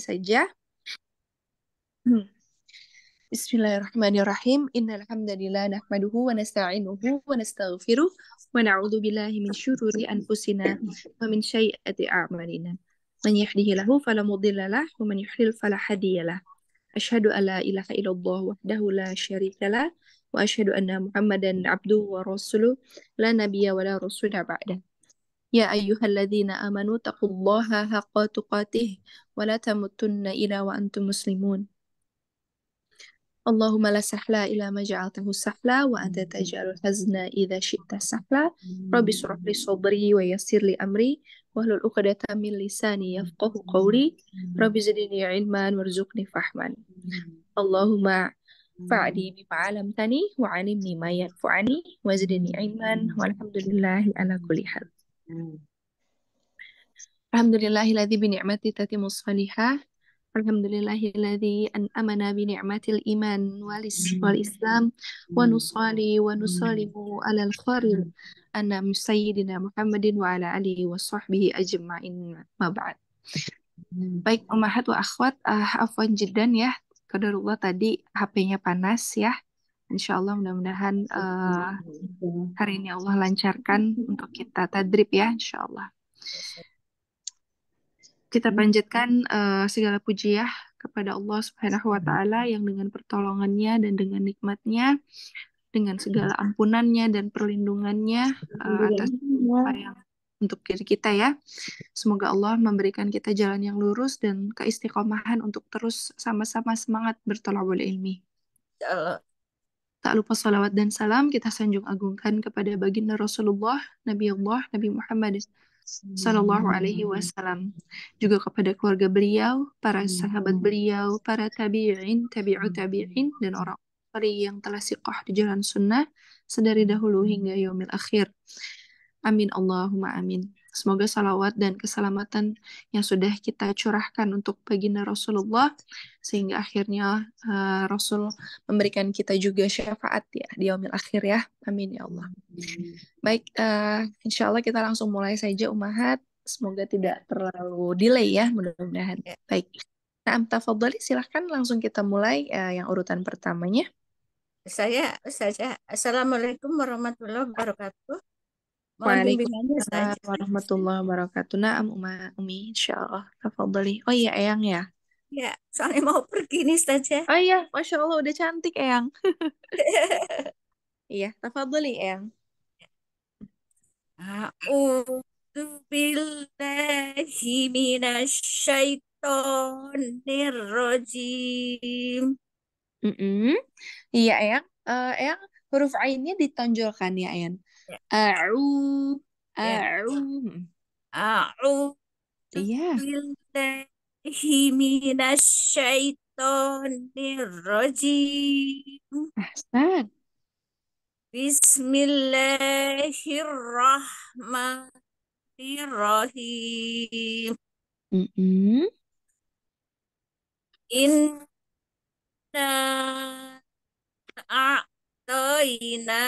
saja. Hmm. Bismillahirrahmanirrahim. Innal hamdalillah nahmaduhu wa nasta'inuhu wa nastaghfiruh wa na'udzu billahi min syururi anfusina wa min sayyiati a'malina. Man yahdihillahu fala mudhillalah wa man yudhlil fala hadiyalah. Asyhadu an la ilaha illallah wahdahu la syarikalah wa asyhadu anna Muhammadan abduhu wa rasuluh la nabiyya wa la rasula ba'dah. يا أيها الذين آمنوا اتقوا الله حق تقاته ولا تموتن إلا وأنتم مسلمون اللهم لا سهل إلا ما جعلته سهلا وأنت تجعل الحزن إذا شئت سهلا رب اشرح لي صدري ويسر لي أمري واحلل عقدة من لساني يفقه قولي رب زدني علما وارزقني فهما اللهم فعلي بما علمتني وعلمني ما ينفعني وزدني علما والحمد لله على كل حال Alhamdulillahilladzi bi ni'mati tatimu salihah. Alhamdulillahilladzi an'amana bi ni'matil iman wal islam wa nusali wa nusalimu ala al khair anna sayyidina Muhammadin wa ala alihi wa sahbihi ajma'in ma ba'd. Baik umahat wa akhwat, uh, afwan jiddan ya. Kadarullah tadi HP-nya panas ya. Insya Allah mudah-mudahan uh, hari ini Allah lancarkan untuk kita tadrib ya Insya Allah. Kita panjatkan uh, segala ya kepada Allah Subhanahu wa taala yang dengan pertolongannya dan dengan nikmatnya dengan segala ampunannya dan perlindungannya uh, atas apa yang untuk diri kita ya. Semoga Allah memberikan kita jalan yang lurus dan keistiqomahan untuk terus sama-sama semangat bertolak ilmi. Uh. Tak lupa salawat dan salam kita sanjung agungkan kepada baginda Rasulullah, Nabi Allah, Nabi Muhammad Sallallahu Alaihi Wasallam. Juga kepada keluarga beliau, para hmm. sahabat beliau, para tabi'in, tabi'u tabi'in, dan orang orang yang telah siqah di jalan sunnah sedari dahulu hmm. hingga yaumil akhir. Amin Allahumma amin. Semoga salawat dan keselamatan yang sudah kita curahkan untuk baginda Rasulullah sehingga akhirnya uh, Rasul memberikan kita juga syafaat ya di yaumil akhir ya. Amin ya Allah. Baik, uh, insya Allah kita langsung mulai saja Umahat. Semoga tidak terlalu delay ya mudah-mudahan. Ya. Baik. Nah, Amta silahkan langsung kita mulai uh, yang urutan pertamanya. Saya saja. Assalamualaikum warahmatullahi wabarakatuh. Waalaikumsalam warahmatullahi wabarakatuh. Naam Uma Umi, insyaallah Tafadhali. Oh iya, Eyang ya? Ya, soalnya mau pergi nih saja. Ya. Oh iya, Masya Allah, udah cantik, Eyang. iya, tafadhali, Eyang. A'udzu billahi minasyaitonir rajim. Mm -mm. Iya, Eyang. Uh, Eyang, huruf ainnya ditonjolkan ya, Eyang. A'u. A'u. A'u. Yeah. Ahsan. Bismillahirrahmanirrahim. Mm -hmm. Inna Atoina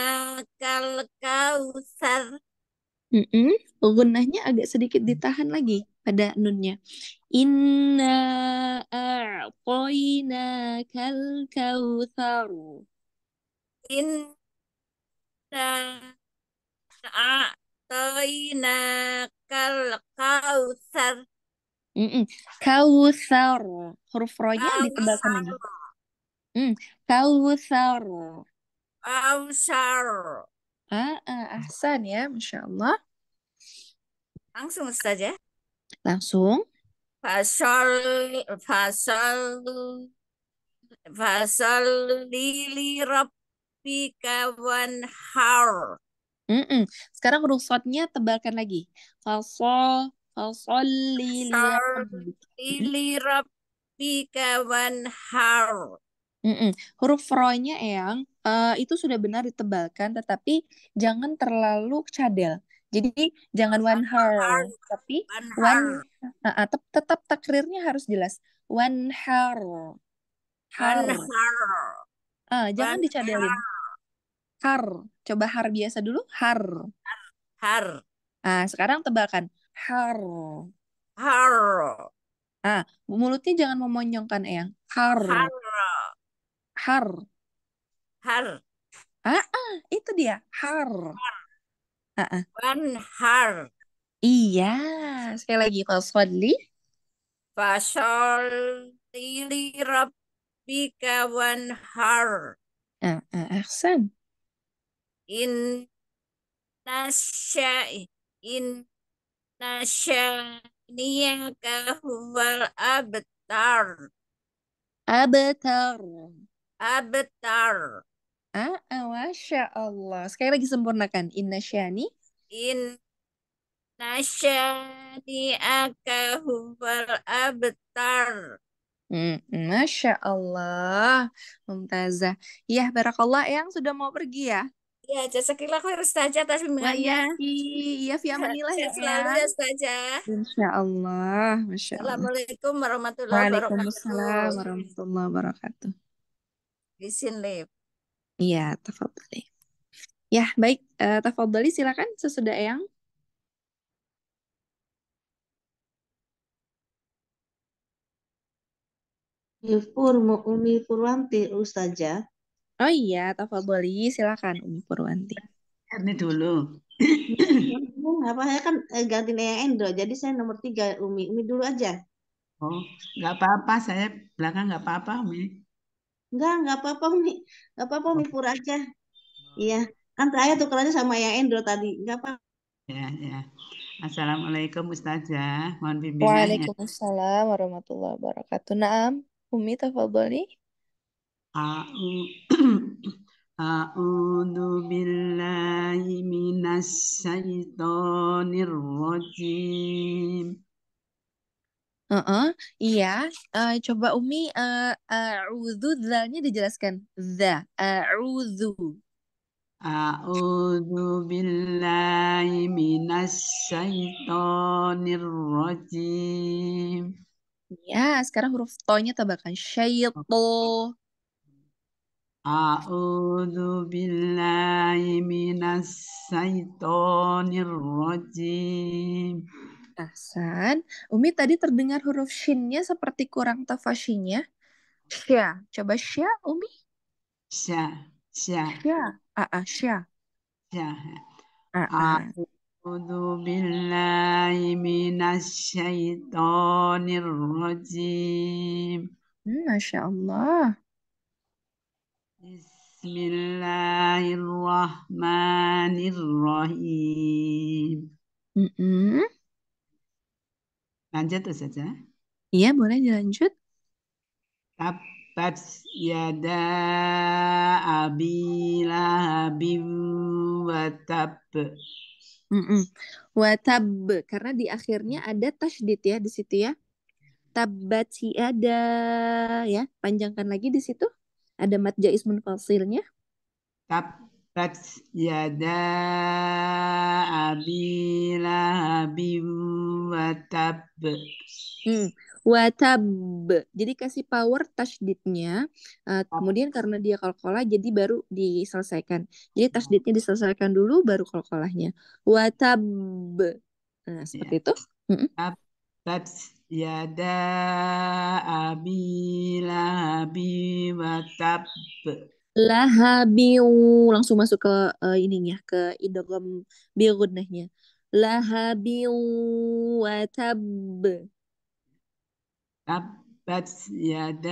kal kausar. Mm -mm. Gunahnya agak sedikit ditahan lagi pada nunnya. Inna a'toina kal kausar. Inna a'toina kal kausar. Mm -mm. Kausar. Huruf rohnya ditebalkan lagi. Mm. Kausar. Ausar. Ah, ah, ahsan ya, Masya Allah. Langsung Ustaz ya. Langsung. Fasol, fasol, fasol lili kawan har. Mm -mm. Sekarang rusotnya tebalkan lagi. Fasol, fasol lili kawan har. Mm-mm. Huruf ro-nya Eyang uh, eh, itu sudah benar ditebalkan, tetapi jangan terlalu cadel. Jadi jangan one har, tapi one, one uh, tetap, tetap takrirnya harus jelas. One har, har, uh, jangan dicadelin. Har. coba har biasa dulu. Har, har. Ah sekarang tebalkan har, har. Ah mulutnya jangan memonjongkan, Eyang. Har. har Har. Har. Ah, ah itu dia. Har. har. Ah, ah. One har. Iya. Sekali lagi. Fasodli. Fasodli li rabbika one har. Ah, ah, ahsan. In nasya in nasya niyaka huwal abtar. Abtar. Abtar. Ah, ah, masya Allah. Sekali lagi sempurnakan. Inna syani. In nasyani akahuwal abtar. Hmm, Masya Allah, Mumtazah. Ya, barakallah yang sudah mau pergi ya. Ya, jasa kila aku harus saja atas bimbingannya. Iya, via iya, manilah ya. Selalu ya, saja. Insya Allah, Masya Allah. Assalamualaikum warahmatullahi wabarakatuh. Waalaikumsalam warahmatullahi wabarakatuh. Bisinlip. Iya, tafadhali. Ya, baik. Uh, eh, tafadhali silakan sesudah yang Yufur mau Umi Purwanti Ustazah. Oh iya, tafadhali silakan Umi Purwanti. Ini dulu. apa saya kan eh, ganti yang endro jadi saya nomor tiga Umi. Umi dulu aja. Oh, nggak apa-apa, saya belakang nggak apa-apa Umi. Enggak, enggak apa-apa Umi. Enggak apa-apa Umi pura aja. Iya. Kan saya kerannya sama yang Endro tadi. Enggak apa. Ya, ya. Assalamualaikum Ustazah. Mohon bimbingan. Waalaikumsalam warahmatullahi wabarakatuh. Naam. Umi tafadhali. A'udzu billahi minasy syaithanir rajim. Uh-uh, iya, uh, coba Umi uh, uh, nya dijelaskan. Dza, a'udzu. A'udzu billahi minas syaitonir rajim. Ya, sekarang huruf to-nya tambahkan syaito. A'udzu billahi minas syaitonir rajim. Hasan. Umi tadi terdengar huruf shinnya seperti kurang tafashinya. Sya. Coba sya, Umi. Sya. Sya. Sya. Aa, sya. Sya. Aa. A'udzu billahi minasyaitonir rajim. Hmm, Masya Allah. Bismillahirrahmanirrahim. Mm -mm. Lanjut saja. Iya, boleh dilanjut. Tabat yada abila lahabim watab. Mm -mm. Watab, karena di akhirnya ada tasdid ya di situ ya. Tabat yada ya, panjangkan lagi di situ. Ada matja ismun Tab Rat yada abi lahabim watab. Hmm. Watab. Jadi kasih power tasdidnya. Uh, eh, kemudian karena dia kalkolah jadi baru diselesaikan. Jadi tasdidnya hmm. diselesaikan dulu baru kolkolahnya. Watab. Nah, seperti ya. itu. Mm yada abi lahabim watab lahabiu langsung masuk ke uh, ininya ke idgham birunnahnya lahabiu wa tab tabbat yada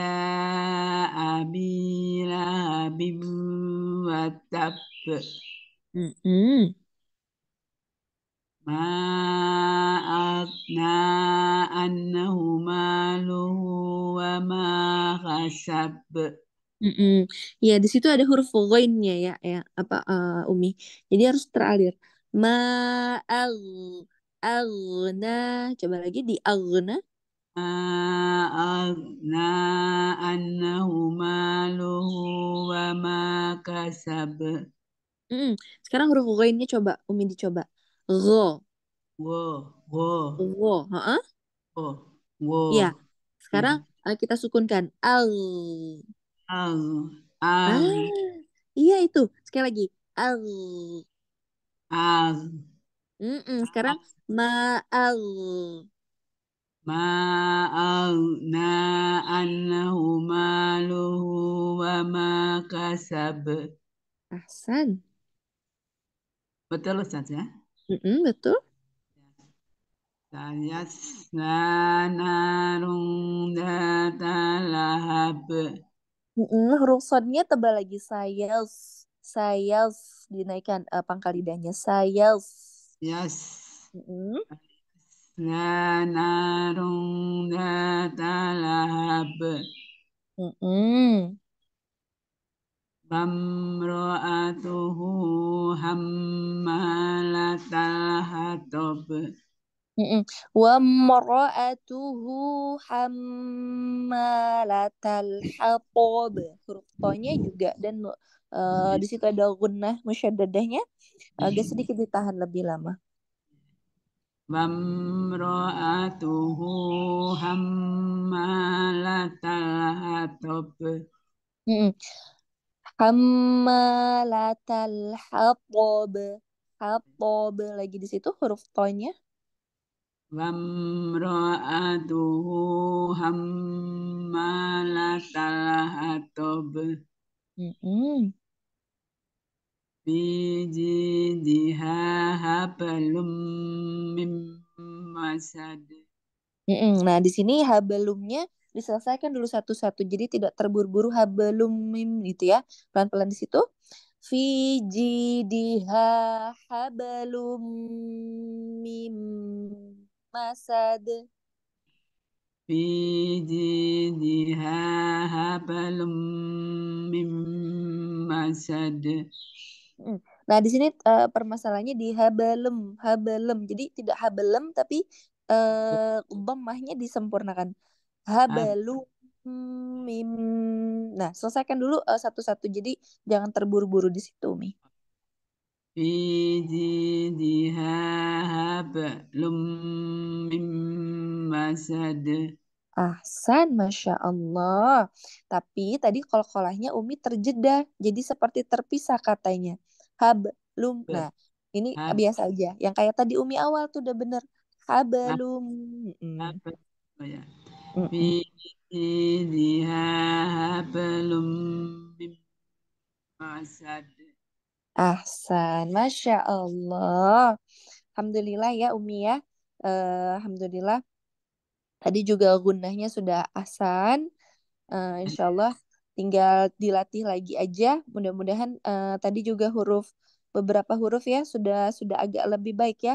abi lahabim wa tab mm ma agna annahu maluhu wa ma khasab Mm-mm. Ya, di situ ada huruf ghainnya ya, ya apa uh, Umi. Jadi harus teralir. Ma'al alna, Coba lagi di Ma Alna, annahu maluhu wa ma kasab. Mm-mm. Sekarang huruf ghainnya coba Umi dicoba. G. Wo, wo. Wo, Ha-ha? Wo, wo. Ya. Sekarang hmm. kita sukunkan al. Al. Al. Ah, iya itu. Sekali lagi. Al. Al. Mm -mm. Sekarang ma'al. Ma'al na'annahu maluhu wa ma kasab. Ahsan. Betul Ustaz ya? Mm -mm, betul. Sayasna narun data lahab. Mm-mm, huruf soundnya tebal lagi. Sales, sales dinaikkan uh, eh, pangkal lidahnya. Sales. Yes. Mm-mm. La narung la talab. Mm-mm. Bamro'atuhu hammalatal hatab. Wamroatuhu mm Wa hammalatal Huruf tonya juga dan uh, di situ ada gunnah musyaddadahnya agak sedikit ditahan lebih lama. Wamroatuhu hammalatal hatob. mm Hammalatal lagi di situ huruf tonya Wamra'atuhu hammalatal hatab. Mm -hmm. Bijidiha habalum mim masad. Mm-hmm. Nah, di sini habelumnya diselesaikan dulu satu-satu. Jadi tidak terburu-buru habelum mim gitu ya. Pelan-pelan di situ. fiji diha habalum mim مسد في جيدها حبل من مسد Nah, di sini uh, permasalahannya di habalem, habalem. Jadi tidak habalem tapi eh uh, dhammahnya disempurnakan. habalu mim. Nah, selesaikan dulu eh, satu-satu. Uh, Jadi jangan terburu-buru di situ, Mi fi jidiha hablum mim masad. Ahsan, Masya Allah. Tapi tadi kol-kolahnya Umi terjeda, jadi seperti terpisah katanya. Hablum. Iya. Nah, ini Hab. biasa aja. Yang kayak tadi Umi awal tuh udah bener. Hablum. Hab. ya. Fi hablum Ahsan, Masya Allah. Alhamdulillah ya Umi ya. Uh, Alhamdulillah. Tadi juga gunahnya sudah Ahsan. Uh, insya Allah tinggal dilatih lagi aja. Mudah-mudahan uh, tadi juga huruf beberapa huruf ya sudah sudah agak lebih baik ya.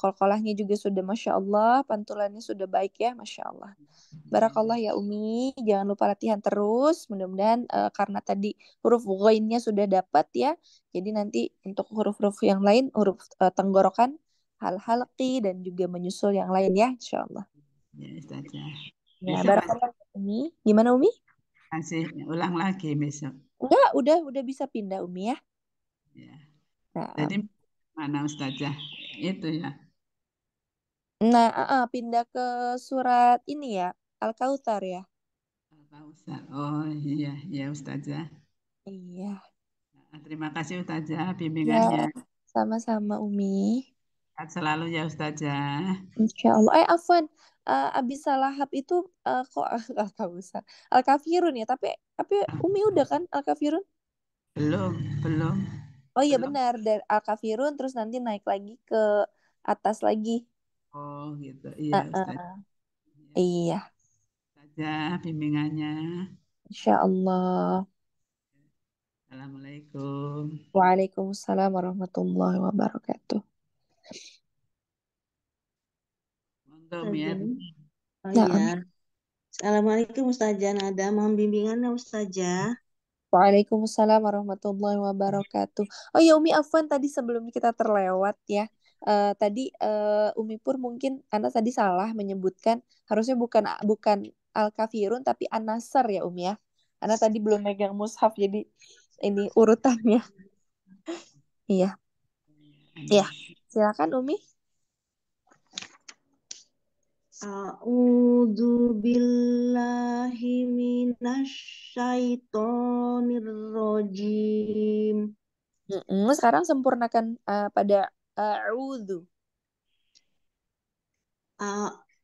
Kol-kolahnya juga sudah Masya Allah, pantulannya sudah baik ya Masya Allah. Iya. Barakallah ya Umi, jangan lupa latihan terus. Mudah-mudahan uh, karena tadi huruf goinnya sudah dapat ya. Jadi nanti untuk huruf-huruf yang lain, huruf uh, tenggorokan, hal-halqi dan juga menyusul yang lain ya Insya Allah. Ya, ya ya. Ya, Umi. Gimana Umi? Masih ulang lagi besok. Enggak, udah udah bisa pindah Umi ya. Ya. Nah, Jadi mana Ustazah itu ya nah uh, uh, pindah ke surat ini ya al kautsar ya al kautsar oh iya iya Ustazah iya nah, terima kasih Ustazah ya, bimbingannya ya, sama-sama Umi selalu ya Ustazah. Insya Allah. Eh Afwan, uh, eh, abis salahab itu uh, kok al kautsar al kafirun ya. Tapi tapi Umi udah kan al kafirun? Belum belum. Oh iya gitu benar dari Al Kafirun terus nanti naik lagi ke atas lagi. Oh gitu. Iya. Uh, uh, uh. Iya. Saja iya. bimbingannya. Insya Allah. Assalamualaikum. Waalaikumsalam warahmatullahi wabarakatuh. Monggo, Ya. iya. Assalamualaikum Ustazah Nada, mohon bimbingannya Ustazah. Waalaikumsalam warahmatullahi wabarakatuh. Oh ya Umi Afwan tadi sebelum kita terlewat ya. Uh, tadi uh, Umi Pur mungkin anak tadi salah menyebutkan harusnya bukan bukan al kafirun tapi anasar ya Umi ya. Anda tadi belum megang mushaf jadi ini urutannya. Iya. Iya, silakan Umi. A'udzu billahi minasyaitonir rajim. Mm-mm, sekarang sempurnakan uh, pada a'udzu.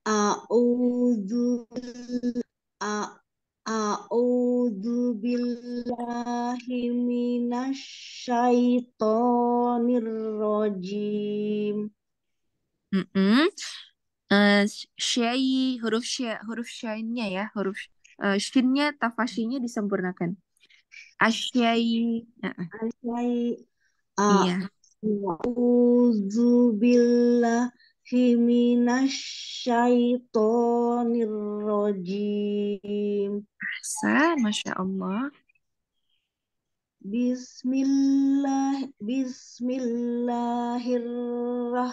A'udzu A'udzu billahi minasyaitonir rajim. Mm -mm. Eh, syai huruf syai huruf syainnya ya huruf uh, eh, syinnya tafasinya disempurnakan asyai asyai uh, iya auzubillahi minasyaitonir rajim Masya Allah Bismillah Bismillahirrahmanirrahim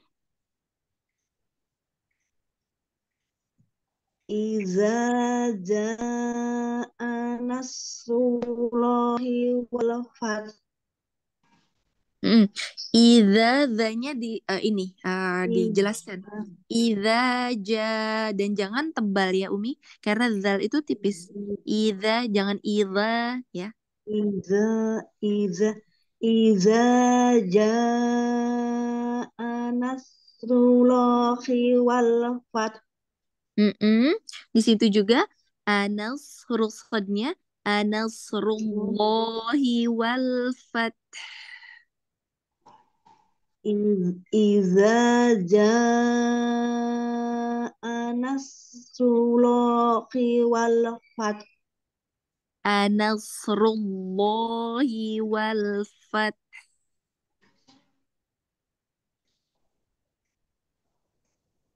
Iza ja'a nasrullahi wal fath. Hmm. Iza zanya di uh, ini uh, dijelaskan. Iza ja dan jangan tebal ya Umi karena zal itu tipis. Iza jangan iza ya. Iza iza iza ja nasrullahi wal fath. Mm-mm. Di situ juga anas eh, huruf sodnya anasrullahi eh, wal fath. Iza jaa nasrullahi wal fath. Anasrullahi eh, wal fath.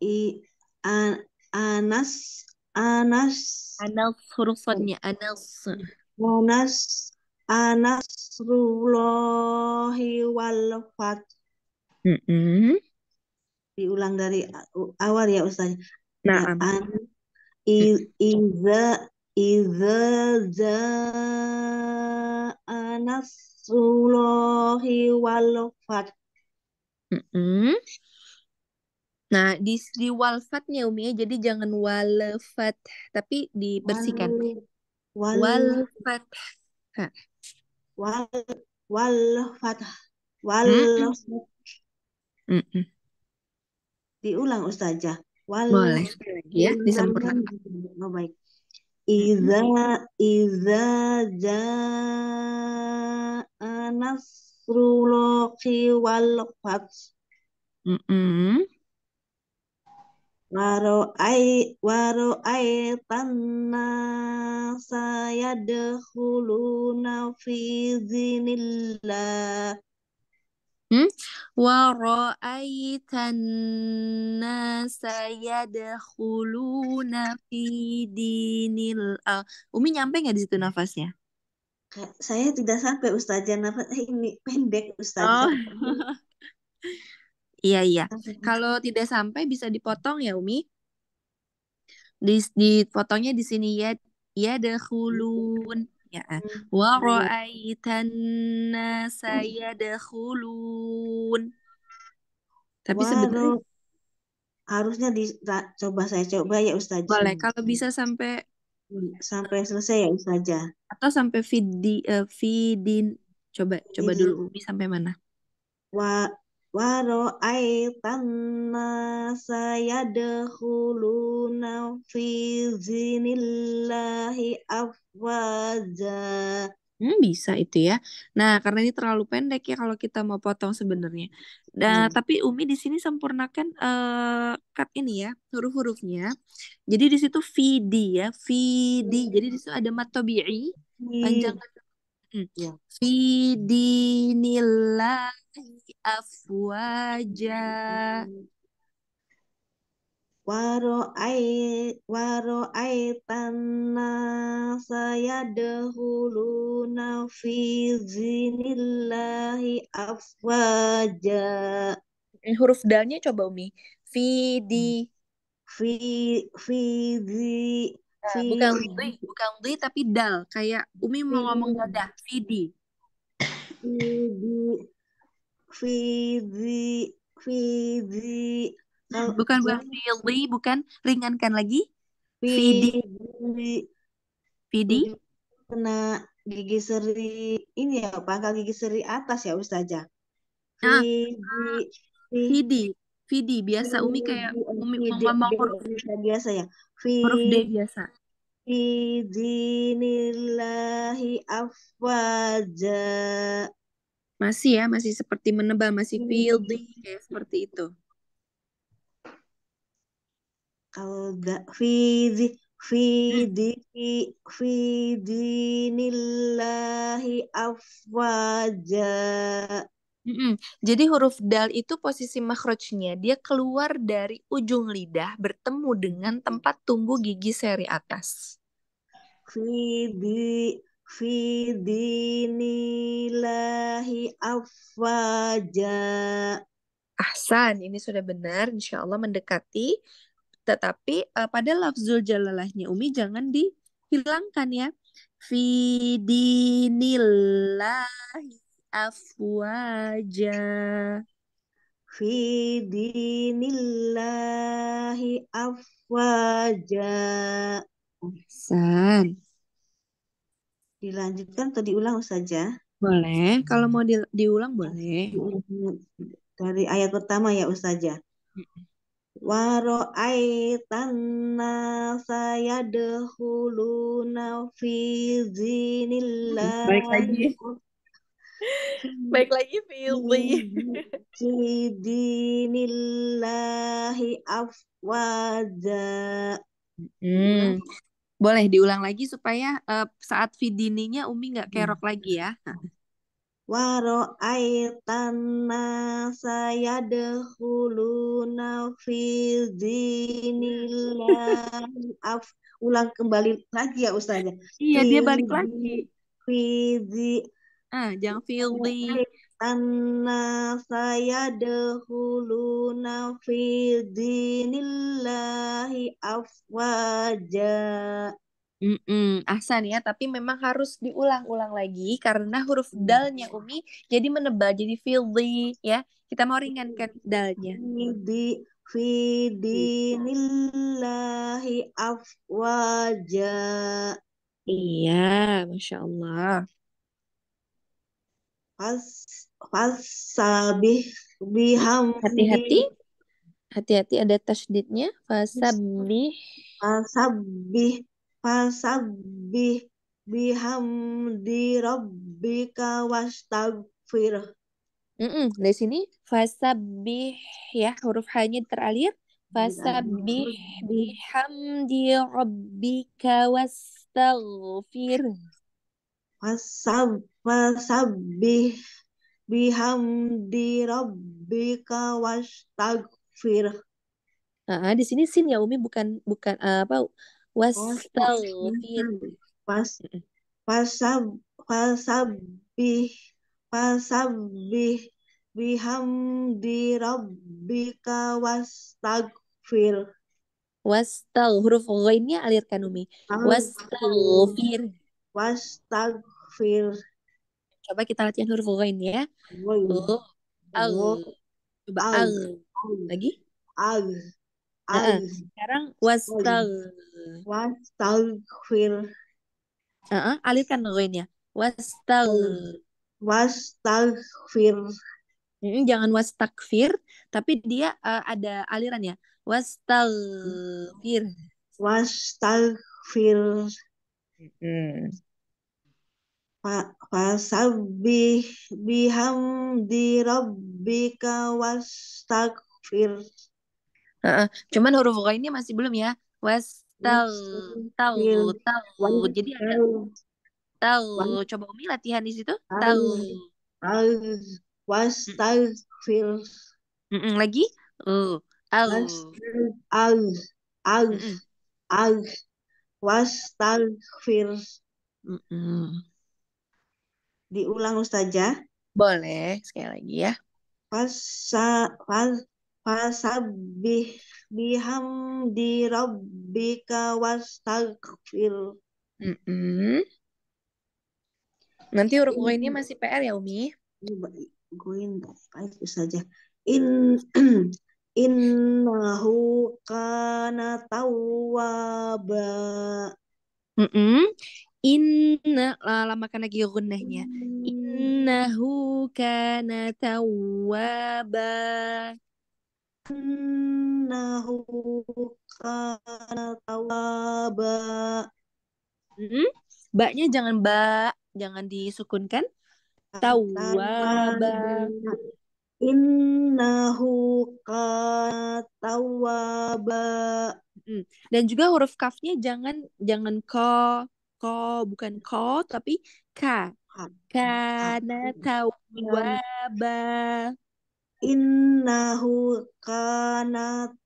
I, an, Anas Anas Anas huruf Anas Anas Anas Anasrullahi wal fat. Mm -hmm. Diulang dari awal ya Ustaz. Nah, An, i, iza iza za anasrullahi wal fat. Mm -hmm. Nah, di di walfatnya Umi ya, jadi jangan walfat tapi dibersihkan. Wal, walfat. Wal, walfat. Wal, hmm? Diulang Ustazah. Wal, Boleh. Ya, disempurnakan. Oh, baik. Iza, iza, ja'a nasruloki wal fath. Mm -mm waro ai tanna saya dahulu dinillah. Hmm? Waro ai tanna saya dinil uh, Umi nyampe nggak di situ nafasnya? Saya tidak sampai Ustazah nafas eh, ini pendek Ustazah. Oh. Iya iya. Nah, gitu. Kalau tidak sampai bisa dipotong ya Umi. Di dipotongnya di sini ya ya dahulun. Eh. Hmm, gitu. ya. Wa ra'aitanna saya Tapi Waro. sebenarnya harusnya coba saya coba ya Ustazah. Boleh kalau bisa sampai hmm, sampai selesai ya Ustazah. Atau sampai eh, fidi uh, coba coba iya. dulu Umi sampai mana? Wa Waro'aitan nasa yadkhuluna fi zinillahi afwaja. Hmm, bisa itu ya. Nah, karena ini terlalu pendek ya kalau kita mau potong sebenarnya. Nah, hmm. tapi Umi di sini sempurnakan uh, cut ini ya, huruf-hurufnya. Jadi di situ Vidi ya, Vidi. Hmm. Jadi di situ ada matobi'i, iya. panjang Fidinilahi ya. Fi dinillahi afwaja. Waro'ai waro'ai tanna saya dahulu zinillahi afwaja. Eh, huruf dalnya coba Umi. Fidi. di hmm. fi fi si bukan Dwi, bukan Dwi tapi dal kayak Umi mau ngomong dada Vidi Vidi Vidi Vidi bukan bukan Vidi bukan ringankan lagi Vidi Vidi kena gigi seri ini ya pangkal gigi seri atas ya Ustazah ah. Vidi Vidi Vidi biasa Umi kayak Umi mau ngomong huruf biasa ya. Huruf D biasa. Bidinillahi afwaja. Masih ya, masih seperti menebal, masih building iya, iya. kayak seperti itu. Kalau enggak fidi fidi fidinillahi afwaja. Mm-mm. Jadi huruf dal itu posisi makhrajnya dia keluar dari ujung lidah bertemu dengan tempat tumbuh gigi seri atas. Fidi fidinilahi afaja. Ahsan, ini sudah benar, insya Allah mendekati. Tetapi uh, pada lafzul jalalahnya Umi jangan dihilangkan ya. Fidinilahi afwaja fi dinillahi afwaja Ahsan. Dilanjutkan atau diulang saja? Ya? Boleh, kalau mau di, diulang boleh. Dari ayat pertama ya ustaja ya? Waro'aitan nasa saya dahulu zinillahi. Baik lagi. Baik lagi Fili. Kidinillahi afwaja. Hmm. hmm. Boleh diulang lagi supaya uh, saat vidininya Umi nggak hmm. kerok hmm. lagi ya. Waro aitana saya dahuluna fidinillahi af ulang kembali lagi ya ustaznya. Iya dia balik lagi. Fidi Ah, yang feeling. Anna saya dahulu nafil dinillahi afwaja. Mm-mm, ahsan ya, tapi memang harus diulang-ulang lagi karena huruf hmm. dalnya Umi jadi menebal jadi fildi ya. Kita mau ringankan dalnya. Di fildi dinillahi afwaja. Iya, masya Allah. Fasabih bihamdi. Hati-hati. Hati-hati ada tasdidnya. Fasabih. Fasabih. Fasabih bihamdi rabbika wastagfir. Mm -mm. Dari sini fasabih ya huruf hanya teralir. Fasabih bihamdi rabbika wastagfir Fasab Fasabbih bihamdi rabbika wastagfir. Uh, ah, di sini sin ya Umi bukan bukan uh, apa wastagfir. Was, wasab fasabbih fasabbih bihamdi rabbika wastagfir. Wastal huruf ghainnya alirkan Umi. Wastagfir. Wastagfir. Coba kita latihan huruf ghain ya. Al. Coba al. Lagi? Al. Al. Sekarang wastag. Wastagfir. Uh -uh, alirkan ghainnya. Wastag. Wastagfir. Mm, jangan wastakfir, tapi dia uh, ada ya Wastagfir. Wastagfir. Mm -hmm. Fasabih bihamdi rabbika wastagfir. cuman huruf ini masih belum ya. Wastag tau tau. Jadi ada tau. Coba Umi latihan di situ. Tau. Wastaghfir. lagi? Uh, al. Al. Al. was Mm diulang Ustazah? Boleh, sekali lagi ya. Fasa, fasabih Biham rabbika wastagfir. Mm -mm. Nanti huruf gue ini masih PR ya Umi? Guein baik saja. In innahu kana tawwaba. Mm Inna lama kan lagi ya, gunnahnya. Hmm. Innahu kana tawwaba. Innahu kana tawwaba. Hmm? Baknya jangan ba, jangan disukunkan. Tawwaba. Innahu tawwaba. Hmm. Dan juga huruf kafnya jangan jangan ko ko bukan ko tapi ka karena tahu waba innahu kana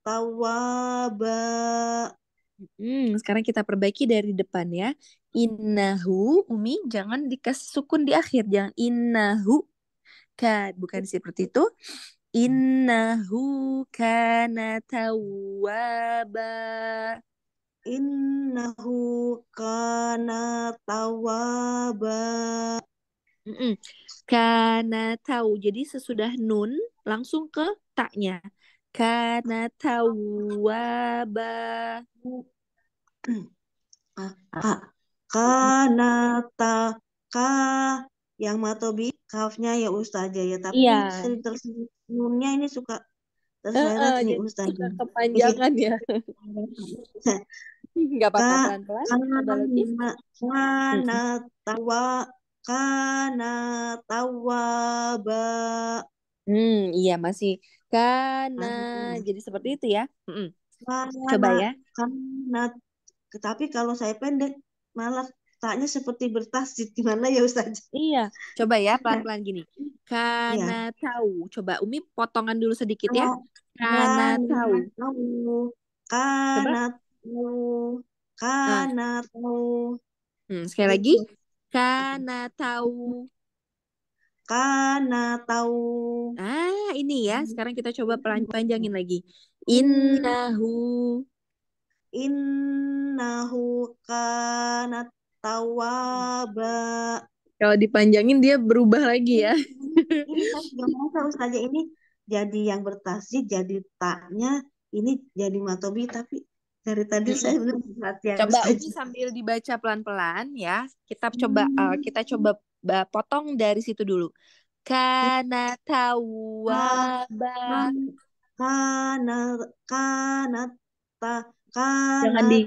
tawaba Hmm, sekarang kita perbaiki dari depan ya. Innahu, Umi, jangan dikasih sukun di akhir. Jangan innahu. Kan, bukan seperti itu. Innahu kana tawaba innahu kana tawaba. Mm -mm. Kana tahu. Jadi sesudah nun langsung ke taknya. Kana tawaba. Kana ta ka yang matobi kafnya ya ustazah ya tapi yeah. Iya. nunnya ini suka terseret uh, uh, nih ustazah. Suka kepanjangan ya. Enggak apa-apa pelan-pelan. Kana tawa kana tawa ba. Hmm, iya masih karena Hmm. Jadi seperti itu ya. Hmm. Kana, Coba ya. Kana. Tapi kalau saya pendek malah taknya seperti bertasjid gimana ya Ustaz? Iya, coba ya pelan-pelan gini. Karena iya. tahu. Coba Umi potongan dulu sedikit ya. Kana, kana tahu. tahu. Kana tahu. Kana tahu. Hmm, sekali lagi. Kana tahu. Gitu. Kana tahu. Ah, ini ya. Hmm. Sekarang kita coba hmm. panjangin lagi. Innahu. Innahu kana tawaba. Kalau dipanjangin dia berubah lagi ya. ini saya juga Ustazah ini jadi yang bertasjid jadi taknya ini jadi matobi tapi dari tadi hmm. saya belum perhatian. Coba Uji sambil dibaca pelan-pelan ya. Kita hmm. coba hmm. uh, kita coba uh, potong dari situ dulu. Kana tawaba. Kana kana ta kana Jangan di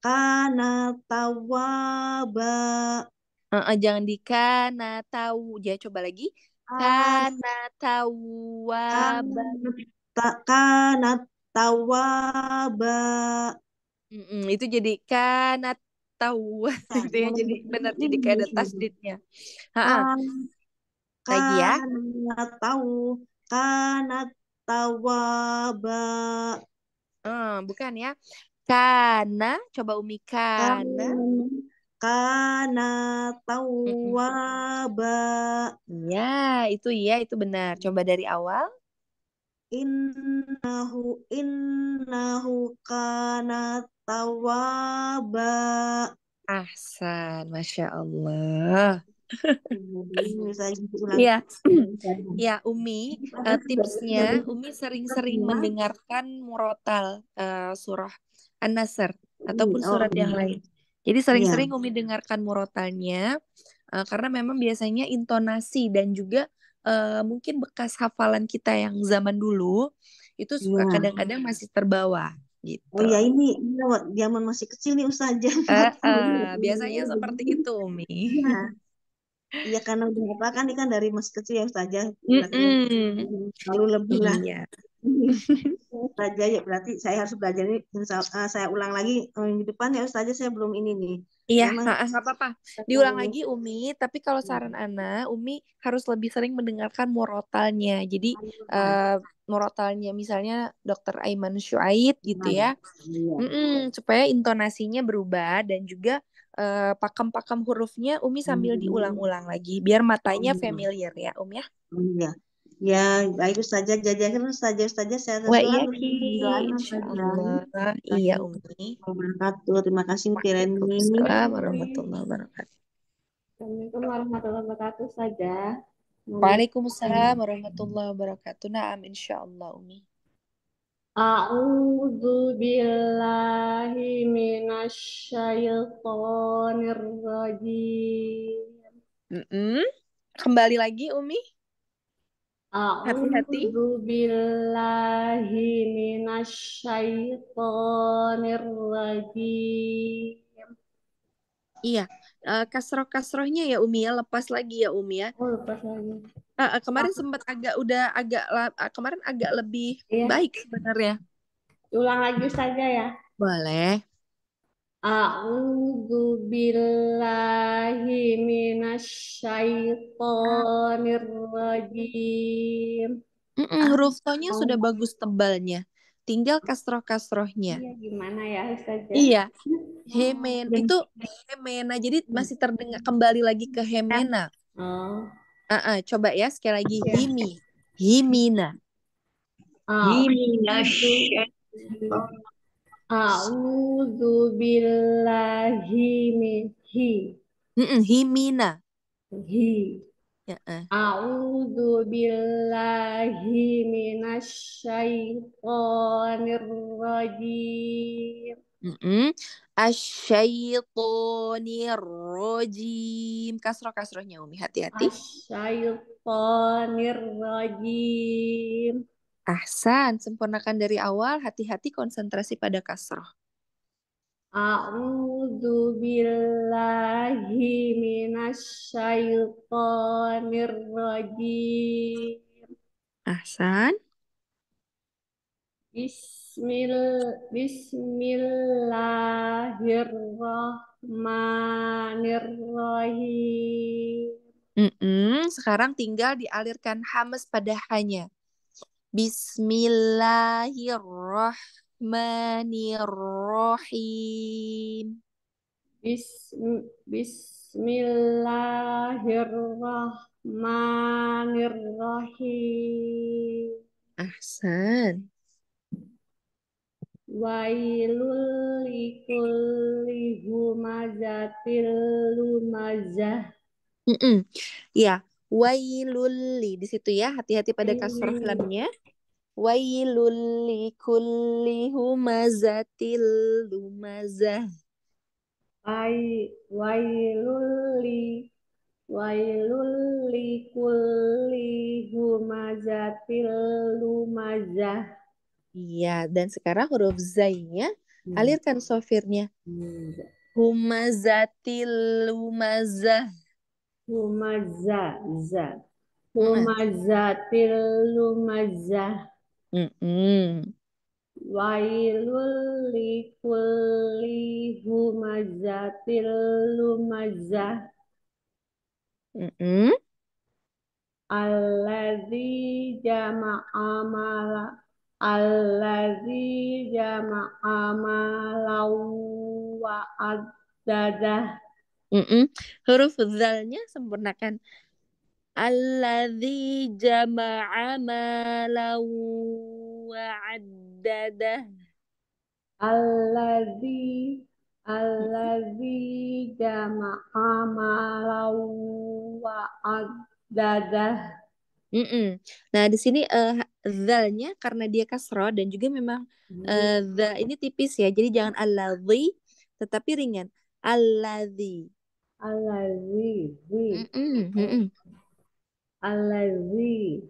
kana tawaba. Uh, uh, jangan di kana tahu. Ya coba lagi. Kana tawaba. Kana tawaba. Mm-mm, itu jadi kanat tahu gitu ya jadi benar jadi kayak ada tasdidnya ha kan, lagi ya kanat tahu kanat tawaba hmm, bukan ya kana coba umi karena kana kan, kan, tawaba ya itu ya itu benar coba dari awal innahu innahu kana tawaba ahsan masya Allah ya ya Umi uh, tipsnya Umi sering-sering mendengarkan murotal uh, surah An-Nasr ataupun iya, surat oh, yang lain jadi sering-sering ya. Umi dengarkan murotalnya uh, karena memang biasanya intonasi dan juga uh, mungkin bekas hafalan kita yang zaman dulu itu suka iya. kadang-kadang masih terbawa gitu. Oh ya ini zaman masih kecil nih usaha Uh, uh, biasanya seperti itu Mi. Iya. Iya karena udah apa kan ini kan dari masih kecil ya saja Lalu lebih lah. Iya. ya berarti saya harus belajar ini eh, saya ulang lagi eh, minggu depan ya saja saya belum ini nih Iya, iya nggak apa-apa. Diulang lagi Umi, tapi kalau hmm. saran Ana, Umi harus lebih sering mendengarkan morotalnya. Jadi uh, iya, eh, morotalnya misalnya Dokter Aiman Syuaid gitu ya, mm -mm, supaya intonasinya berubah dan juga uh, pakem-pakem hurufnya Umi sambil hmm. diulang-ulang lagi, biar matanya oh, familiar ya, Umi ya. Oh, iya. Ya, baik Ustazah jazakan Ustazah Ustazah sehat selalu. Wa iya Iya Umi. Wabarakatuh. Terima kasih Firani. Waalaikumsalam warahmatullahi wabarakatuh. Assalamualaikum warahmatullahi wabarakatuh saja. Waalaikumsalam warahmatullahi wabarakatuh. Naam insyaallah Umi. A'udzu billahi minasy syaithanir rajim. Mm -mm. Kembali lagi Umi. Hati-hati. A'udzubillahi lagi. Iya, uh, kasroh-kasrohnya ya Umi ya, lepas lagi ya Umi ya. Oh, lepas lagi. uh, kemarin ah. sempat agak udah agak uh, kemarin agak lebih iya. baik sebenarnya. Ulang lagi saja ya. Boleh. A'udzu billahi minasyaitonir rajim. Mm -mm, huruf tonya sudah bagus tebalnya. Tinggal kasroh-kasrohnya. Iya, gimana ya Ustazah? Iya. Oh, Hemen oh, itu hemena. Jadi hmm. masih terdengar kembali lagi ke hemena. Oh. Uh -uh, coba ya sekali lagi okay. Iya. himi. Himina. Oh. Himina. A'udzu billahi min hi. Mm-mm, himina. Hi. Ya, uh. A'udzu billahi minasyaitonir rajim. Mm-mm. Asyaitonir rajim. Kasroh kasrohnya Umi hati-hati. Asyaitonir rajim. Ahsan, sempurnakan dari awal, hati-hati konsentrasi pada kasroh. A'udzu billahi minasyaitonir rajim. Ahsan. Bismil Bismillahirrahmanirrahim. Mm -mm. Sekarang tinggal dialirkan hames pada hanya. Bismillahirrahmanirrahim. Bismillahirrahmanirrahim. Ahsan. Wailul likulli humazatil lumazah. Mm -mm. Ya, wailulli di situ ya hati-hati pada kasroh iya. lamnya wailulli kulli humazatil lumazah Wai, wailulli wailulli kulli humazatil lumazah Iya, dan sekarang huruf zainya hmm. alirkan sofirnya. Hmm. Humazatil lumazah. Lumazza, Humazatil Lumazzatil lumazza. Mm -mm. Wailul likulli humazzatil lumazza. Mm -mm. Alladzi jama'a mala. Alladzi jama'a mala wa Mm-mm. Huruf zalnya sempurnakan. Alladzi jama'a malau wa'addadah. Alladzi Alladzi jama'a malau wa'addadah. Mm-mm. Nah, di sini uh, zalnya karena dia kasro dan juga memang uh, mm-hmm. eh, the ini tipis ya. Jadi jangan alladzi tetapi ringan. Alladzi. Alazi, zi. Alazi.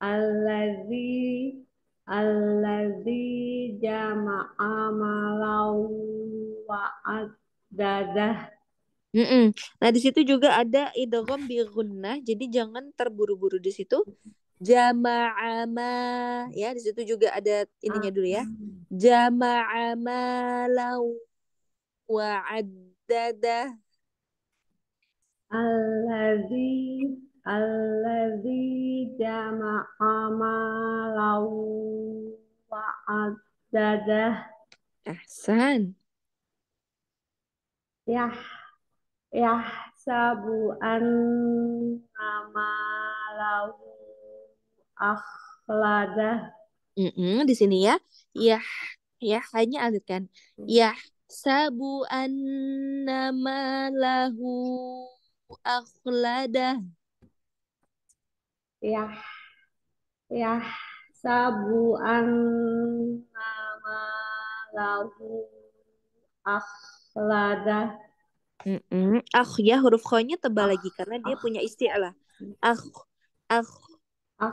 Alazi. Alazi jama'a malau wa addadah. Mm-mm. Nah di situ juga ada idgham bi gunnah. Jadi jangan terburu-buru di situ. Jama'ama ya di situ juga ada ininya dulu ya. Ah. Jama'ama lau waad dadah alladzi alladzi jama'a malau wa addadah ahsan yah sabu an nama lau akhladah mm -mm, di sini ya yah yah hanya alirkan hmm. yah sabu annama lahu akhladah ya ya sabu annama lahu akhladah mm -mm. ah ya huruf khonya tebal ah, lagi karena dia ah. punya istilah Ah, ah, ah,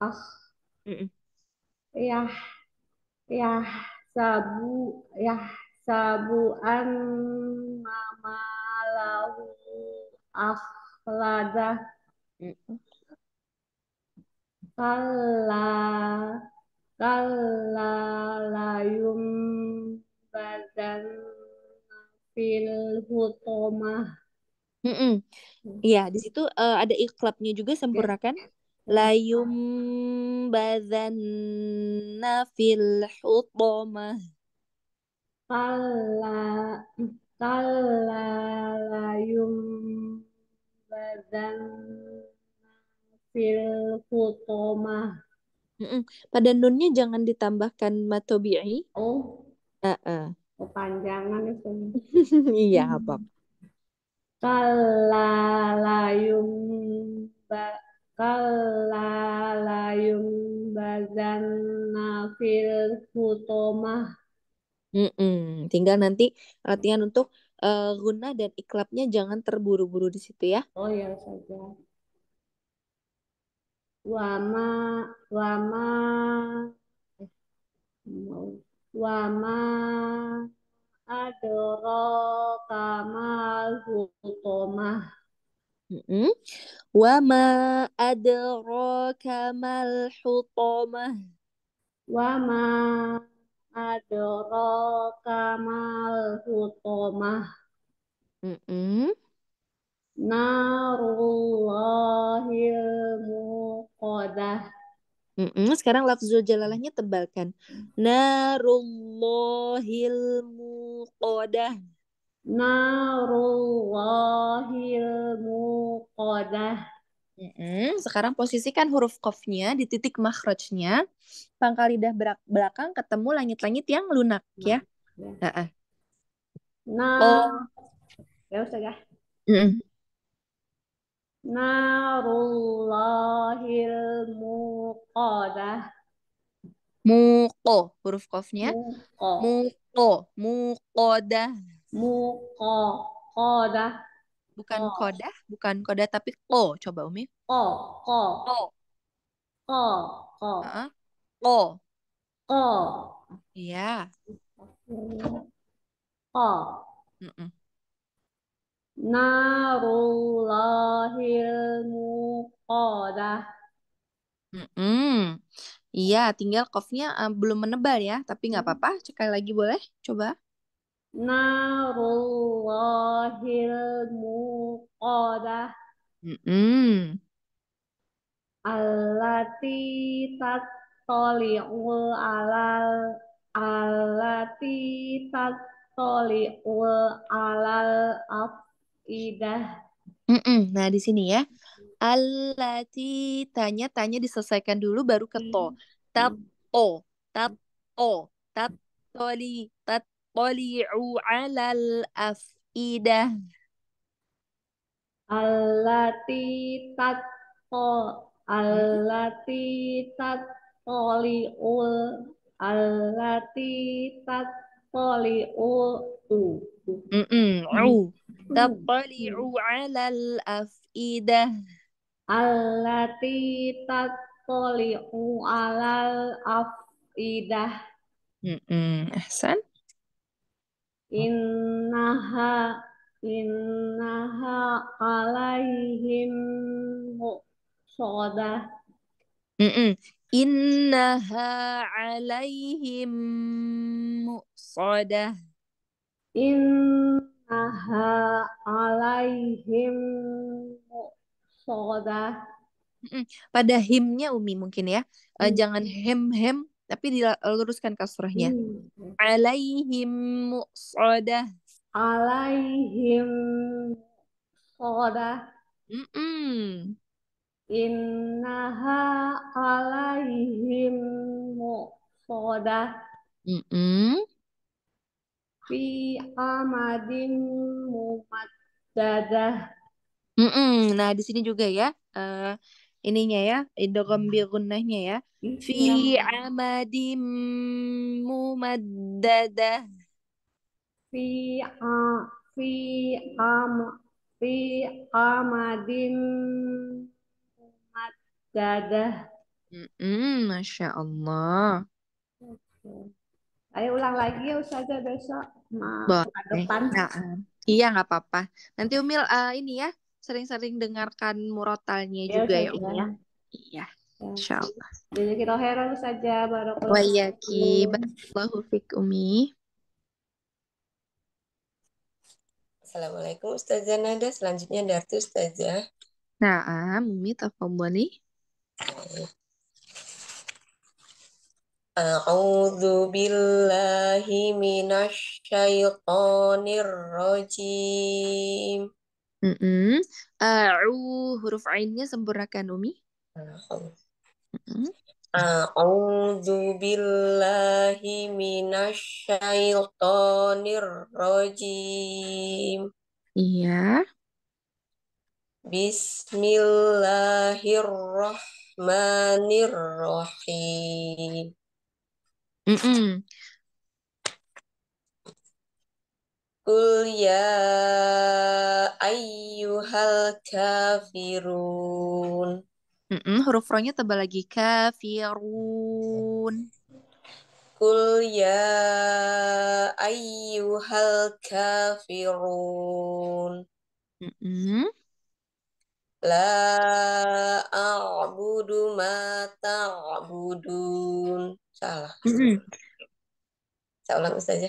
ah, mm -mm. ya ya sabu ya sabuan mamalahu akhlada kalla kalla layum badan fil hutomah Iya, mm -mm. Ya, di situ uh, ada iklabnya juga sempurna kan? Layum badan fil hutomah. Kala kala layum badan fil kutomah. Mm-mm. Pada nunnya jangan ditambahkan matobi'i. Oh. Uh-uh. Kepanjangan itu. Ya, iya, hmm. apa? Kala layum ba kalla layum badan fil kutomah Mm-mm. Tinggal nanti latihan untuk uh, guna dan iklapnya jangan terburu-buru di situ ya. Oh ya saja. Wama wama eh, wama adoro kamal hutomah. Mm-hmm. Wama adoro kamal hutomah. Wama Adoro kamal hutomah. Mm -mm. Narullahil muqadah. Mm -mm. Sekarang lafzul jalalahnya tebalkan. Narullahil muqadah. Narullahil muqadah. Mm-hmm. Sekarang posisikan huruf kofnya di titik makhrajnya. Pangkal lidah belakang ketemu langit-langit yang lunak ya. nah, ya. ya. Nah, nah. Oh. ya Ustaz ya. Mm-hmm. Narullahil muqadah. Muqo, huruf kofnya. Muqo. Muqo, muqodah. Muqo, kodah. Bukan oh. koda, bukan koda tapi ko. Coba Umi. Ko, ko. Ko. Ko, ko. Ko. Ko. Iya. Ko. Mm-mm. Narullahil muqadah. Mm-mm. Iya, tinggal kofnya uh, eh, belum menebal ya, tapi nggak apa-apa. Sekali lagi boleh? Coba narullahil muqadah. Mm -mm. Allati tattoli'u alal allati tattoli'u alal afidah. Mm -mm. Nah, di sini ya. Allati tanya tanya diselesaikan dulu baru ke to. Tap o, tap o, tap toli, tat yattali'u 'alal af'idah allati tatqo allati tatqoli'ul allati tatqoli'u mm -mm. u tatqoli'u 'alal af'idah allati tatqoli'u 'alal af'idah mm -mm. ahsan innaha innaha alaihim muqsadah mm -mm. innaha alaihim muqsadah innaha alaihim muqsadah pada himnya umi mungkin ya hmm. jangan hem hem tapi diluruskan kasrohnya. Hmm. Alaihim muqsadah. Alaihim muqsadah. Mm -mm. Innaha alaihim muqsadah. Mm -mm. Fi amadin mumaddadah. Mm -mm. Nah, di sini juga ya. Uh, ininya ya hmm. idgham gunnahnya ya fi iya. amadim mumaddada fi a fi am fi amadim mumaddadah mm -mm, masya Allah okay. Ayo ulang lagi ya Ustazah besok. Ma, depan. Ya, ah. iya nggak apa-apa. Nanti Umil uh, ini ya sering-sering dengarkan murotalnya ya, juga ya Umi ya. Iya, iya. Insyaallah. Allah. Jazakillah saja iya. barakallahu. Wa yaki fik Umi. Assalamualaikum Ustazah Nada. Selanjutnya Dartu Ustazah. Nah, Umi tafadhali. A'udzu billahi minasy syaithanir rajim. Mm-mm. Uh, eh, u huruf ainnya sempurnakan Umi. Mm-mm. A'udzu billahi minasyaitonir rajim. Iya. Bismillahirrahmanirrahim. Mm -mm. Qul ya ayyuhal kafirun. Mm -mm, huruf rohnya tebal lagi. Kafirun. Qul ya ayyuhal kafirun. Mm -mm. La a'budu ma ta'budun. Salah. Mm -mm. Saya ulang saja.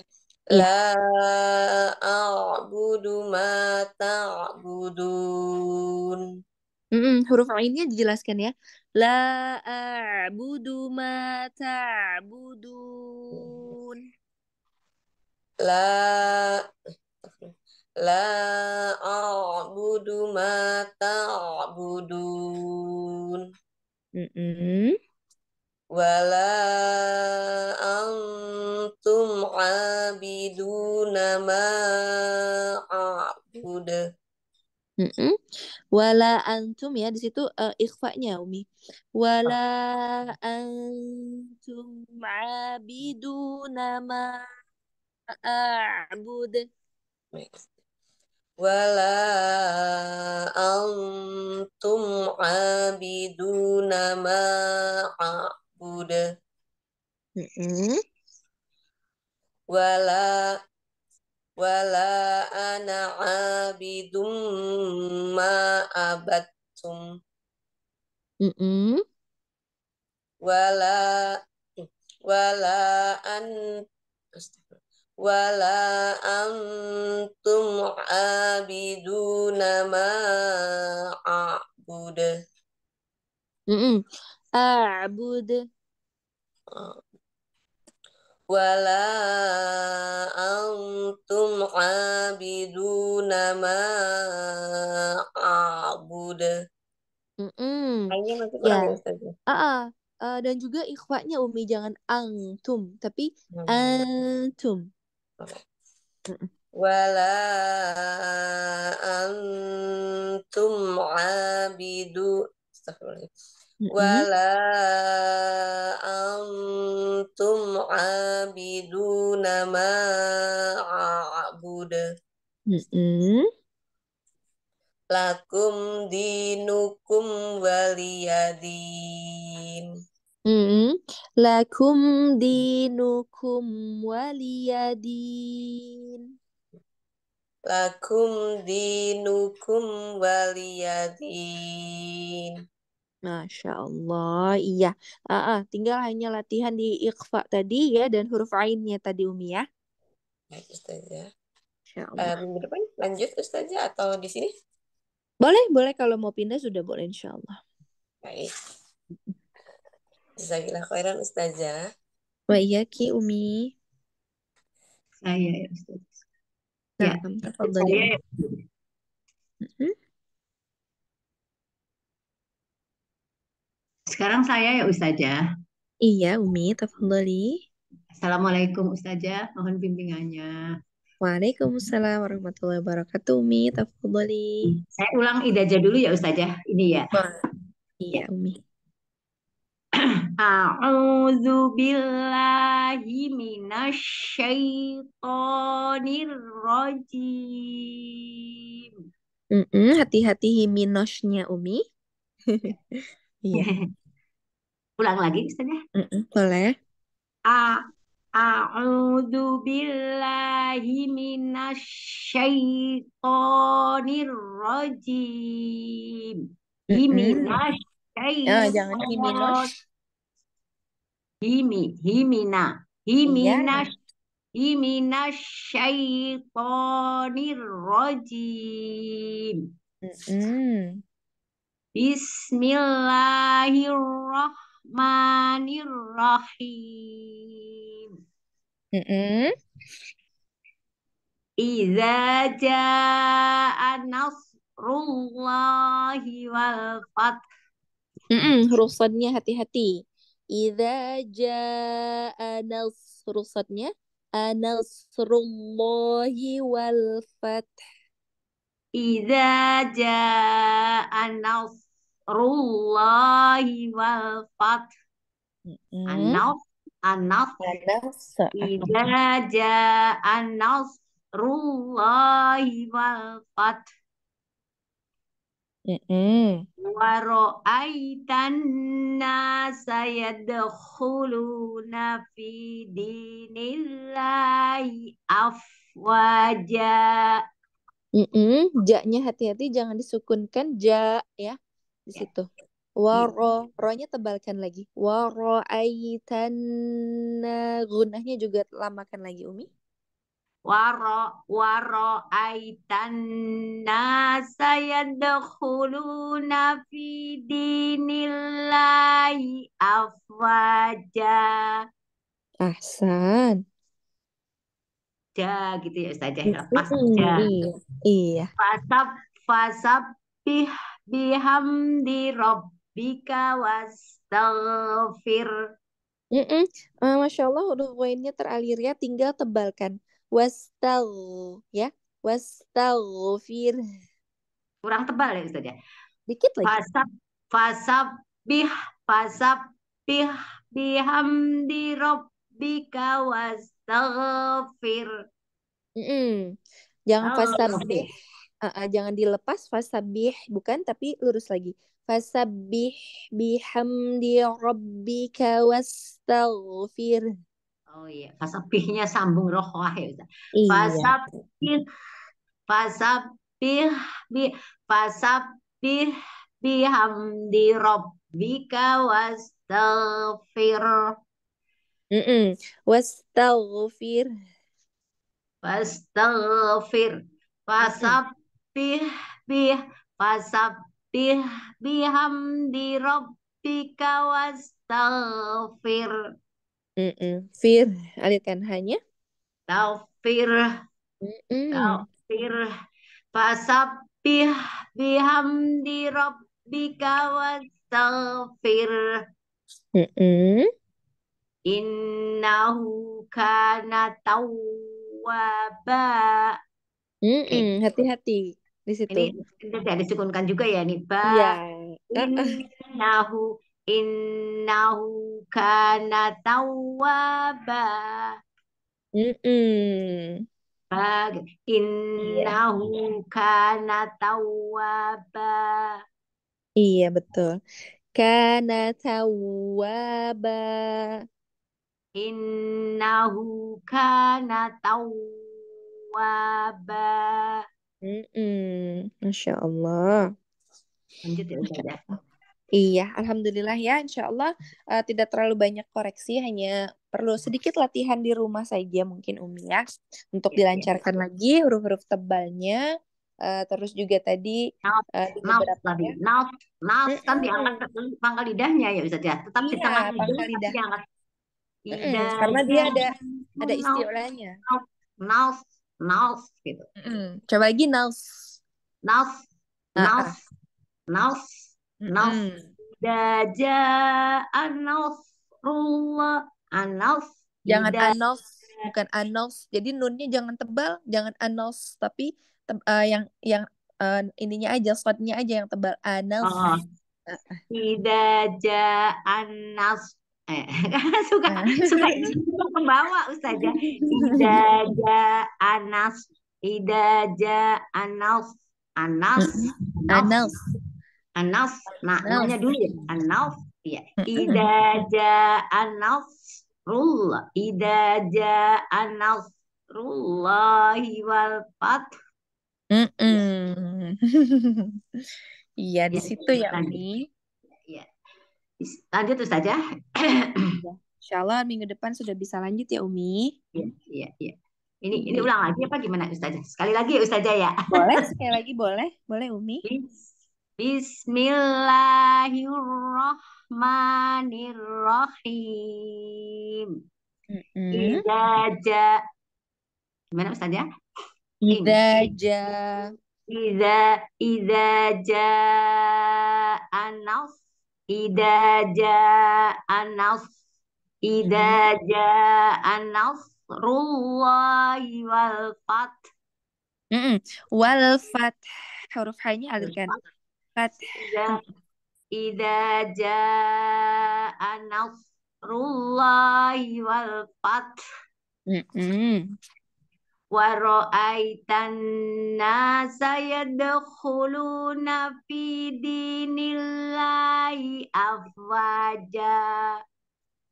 La a'budu ma ta'budun. Mm-mm, huruf ainnya dijelaskan ya. La a'budu ma ta'budun. La La a'budu ma ta'budun. Mm-mm wala antum abiduna ma a'bud Mm -mm. Wala antum ya di situ uh, eh, nya Umi. Wala antum abiduna ma a'bud. Wala antum abiduna ma a'bud. Buddha. Mm -mm. Wala wala ana abidum ma abattum. Mm -mm. Wala wala an wala antum abiduna ma abude. Mm -mm. أعبد ولا أنتم عابدون ما أعبد mm -mm. Ya. ya. Uh -uh. Uh, dan juga ikhwatnya Umi jangan antum tapi hmm. antum. Wala antum abidu wala antum abiduna ma a'bud lakum dinukum waliyadin mm lakum dinukum waliyadin lakum dinukum waliyadin Masya Allah, iya. Uh, uh, tinggal hanya latihan di ikhfa tadi ya dan huruf ainnya tadi Umi ya. Baik Ustazah. Ya. Eh, depan lanjut Ustazah ya, atau di sini? Boleh, boleh kalau mau pindah sudah boleh Insya Allah. Baik. Jazakilah khairan Ustazah. Ya. Wa iya Ki Umi. Saya ya Ustazah. Ya, ya. Saya. Mm -hmm. Sekarang saya ya Ustazah. Iya Umi, tafadholi. Assalamualaikum Ustazah, mohon bimbingannya. Waalaikumsalam warahmatullahi wabarakatuh Umi, tafadholi. Saya ulang idaja dulu ya Ustazah, ini ya. Iya Umi. A'udzu billahi minasyaitonir rajim. Mm -mm, hati-hati himinosnya Umi. Iya. Ulang lagi misalnya. Mm-mm, boleh. A A'udzu billahi minasyaitonir rajim. mm Himinash Oh, jangan himinos. Himi, himina. Himinas. Iya. Himinas syaitonir rajim. Mm Bismillahirrahmanirrahim. Mm -hmm. Iza jaa nasrullahi wal fath. Mm -hmm. huruf hati-hati. Iza jaa nasrullahi huruf sodnya anasrullahi wal fath. Iza jaa nas rullahi wal fath. Mm-hmm. Anaf, anaf, idaja anaf rullahi wal fath. Mm-hmm. Waro'aitan nasa yadkhuluna fi dinillahi afwaja. Mm -mm. Jaknya hati-hati jangan disukunkan ja ya di ya. situ. Waro, iya. ronya tebalkan lagi. Waro aitana gunahnya juga lamakan lagi Umi. Waro waro saya dahulu fi dinillahi afwaja. Ahsan. Ja gitu ya Ustazah ya. Pas ja. Iya. iya. Fasab fasabih bihamdi rabbika wastaghfir. Mm -mm. Uh, Masya Allah huruf wainnya teralir ya, tinggal tebalkan. Wastal, ya, wastaghfir. Kurang tebal ya Ustaz ya. Dikit lagi. Fasab, oh, fasab, bih, fasab, bih, bihamdi rabbika wastaghfir. Mm -mm. Jangan fasab, bih uh, uh, jangan dilepas fasabih bukan tapi lurus lagi fasabih bihamdi rabbika wastaghfir oh iya fasabihnya sambung rohwah ya fasabih fasabih bi fasabih bihamdi rabbika wastaghfir Mm -mm. Wastaghfir. Wastaghfir. Fasab bih bih fasabbih bihamdi rabbika wastaghfir. Mm -mm. Fir, alirkan hanya. Taufir. Mm -mm. Taufir. Fasabbih bihamdi rabbika wastaghfir. Mm -mm. Innahu kana tawwaba. Mm -mm. Hati-hati di situ. Ini tidak disukunkan juga ya Niba. Iya. Innahu innahu kana tawwaba. Mm -mm. Innahu kana tawwaba. Iya betul. Kana tawwaba. Innahu kana tawwaba. Mm-mm. Masya Allah. Lanjut ya Ustaz Iya, alhamdulillah ya. Insya Allah uh, tidak terlalu banyak koreksi, hanya perlu sedikit latihan di rumah saja mungkin Umi ya, untuk ya, dilancarkan ya. lagi huruf-huruf tebalnya. Uh, terus juga tadi mouth, uh, mouth tadi ya. mm-hmm. kan diangkat pangkal lidahnya ya bisa ya. Tetap ya, kita pangkal lidah. Diangkat. lidah. karena dia ada ada istilahnya. Mouth, Nals gitu. Mm. Coba lagi Nals. Nals. Ah, ah. Nals. Nals. Nals. Daja anasrullah Anals. Jangan Anals. bukan Anals. Jadi nunnya jangan tebal, jangan Anals. tapi te uh, eh, yang yang uh, ininya aja, slotnya aja yang tebal anas. Oh. Ah. Tidak ja anas Eh, eh, suka suka pembawa ustazah idaja anas idaja anas anas anas anas nah dulu ya anas ya idaja anas rul idaja anas rullahi wal fat Mm iya. iya di iya, situ ya ya lanjut terus saja. Ya, Insya Allah minggu depan sudah bisa lanjut ya Umi. Iya, iya, iya. Ini ini ulang lagi apa gimana Ustazah? Sekali lagi ya, Ustazah ya. Boleh, sekali lagi boleh. Boleh Umi. Bismillahirrahmanirrahim. ida ja Idaja. Gimana Ustazah? Idaja. Ida, idaja. Anas Ida ja anas Ida ja anas Rullahi wal fat mm -mm. Wal fat Huruf hanya alirkan Fat Ida, Ida anas Rullahi wal fat mm -mm. ورأيت الناس يدخلون في دين الله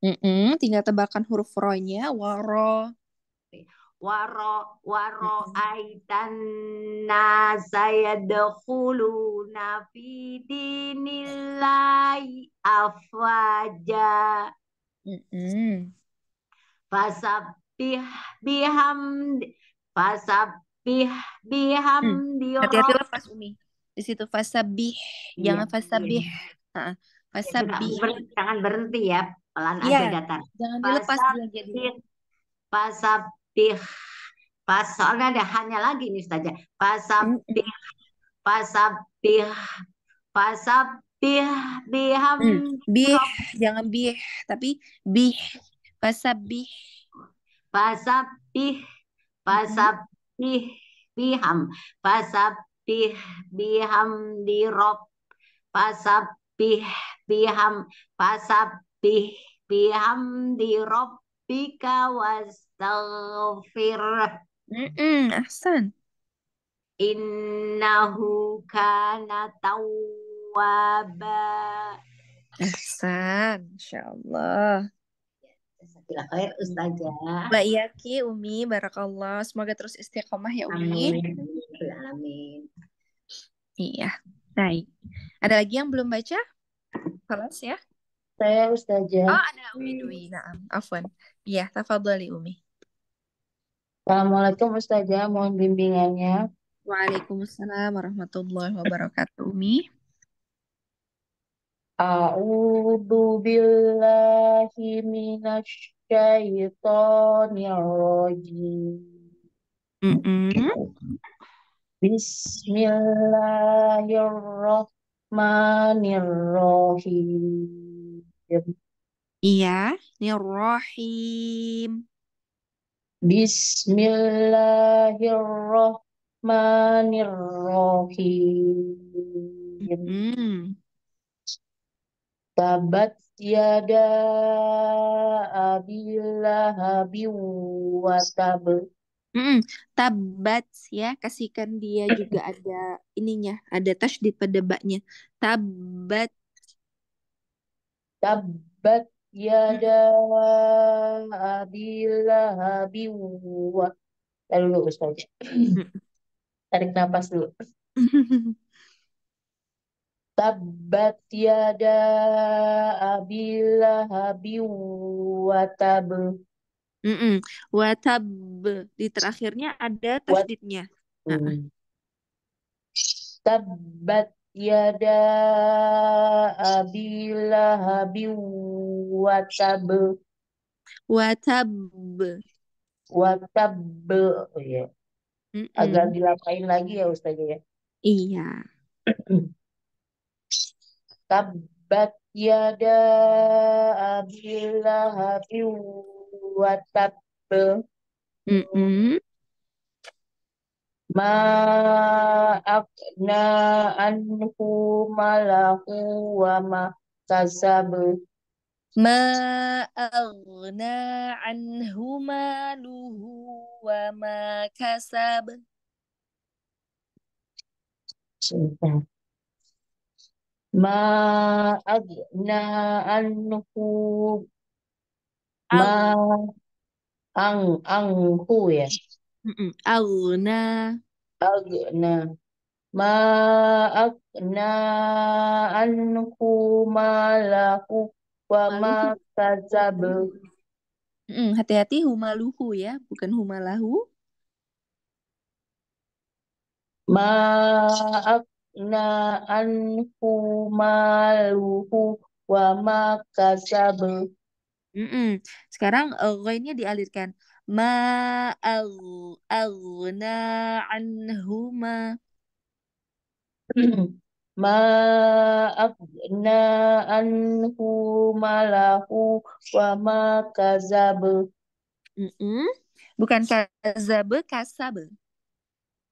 Mm-mm, tinggal tebalkan huruf ronya waro waro waro mm -hmm. aitan nasa yadkhuluna fi dinillahi afwaja mm -mm. fasabbih bihamdi Fasabih bihamdi hmm. Ya hati-hati lah pas Umi. Di situ fasabih, iya, jangan fasabih. Iya. iya. fasabih. jangan berhenti ya, pelan iya, aja datar. Jangan dilepas Fasabih. Pas soalnya ada hanya lagi nih saja. Fasabih. Hmm. Fasabih. Fasabih Biham. Hmm. Bih, jangan bi tapi bi Fasabih. Fasabih Fasabih biham. Fasabih biham di rob. Fasabih biham. Fasabih biham di rob. Bika wastafir. ahsan. Innahu kana tawwaba. Ahsan, insyaallah. Bila khair oh ya, Ustazah. Mbak Yaki, Umi, Barakallah. Semoga terus istiqomah ya Umi. Amin. Amin. Iya, baik. Ada lagi yang belum baca? Kelas ya? Saya Ustazah. Oh, ada Umi Dwi. Naam, afwan. Iya, tafadhali Umi. Assalamualaikum Ustazah, mohon bimbingannya. Waalaikumsalam warahmatullahi wabarakatuh, Umi. A'udzu billahi minasy Syaitonirrojim. Mm -mm. Bismillahirrahmanirrahim. Iya, nirrahim. Bismillahirrahmanirrahim. Mm -hmm. Tabat yada abilahabi watab mm tabat ya kasihkan dia juga ada ininya ada tas di pada baknya tabat tabat yada abilahabi wa lalu Ustaz tarik nafas dulu Tabbat yada abilahabi watab. Mm -mm. Watab. Di terakhirnya ada tasdidnya. Tabbat hmm. yada abilahabi watab. Watab. Watab. Oh, ya. Yeah. Mm -mm. Agak dilapain lagi ya Ustazah ya. Iya. Tabbat yada abillah wa tab. Mm -mm. Ma akna anhu malahu wa ma kasab. Ma aghna anhu maluhu wa ma kasab. Ma agna anhu ma ang hu ya. Agna agna ma agna anhu malahu wa ma kasab Hmm, hati-hati humaluhu ya, bukan humalahu. Ma ag na anhu maluhu wa ma Mm-mm. Sekarang eh, ini dialirkan. Ma aghna anhuma. Ma aghna anhu malahu wa ma Mm-mm. Bukan kazab, kasab.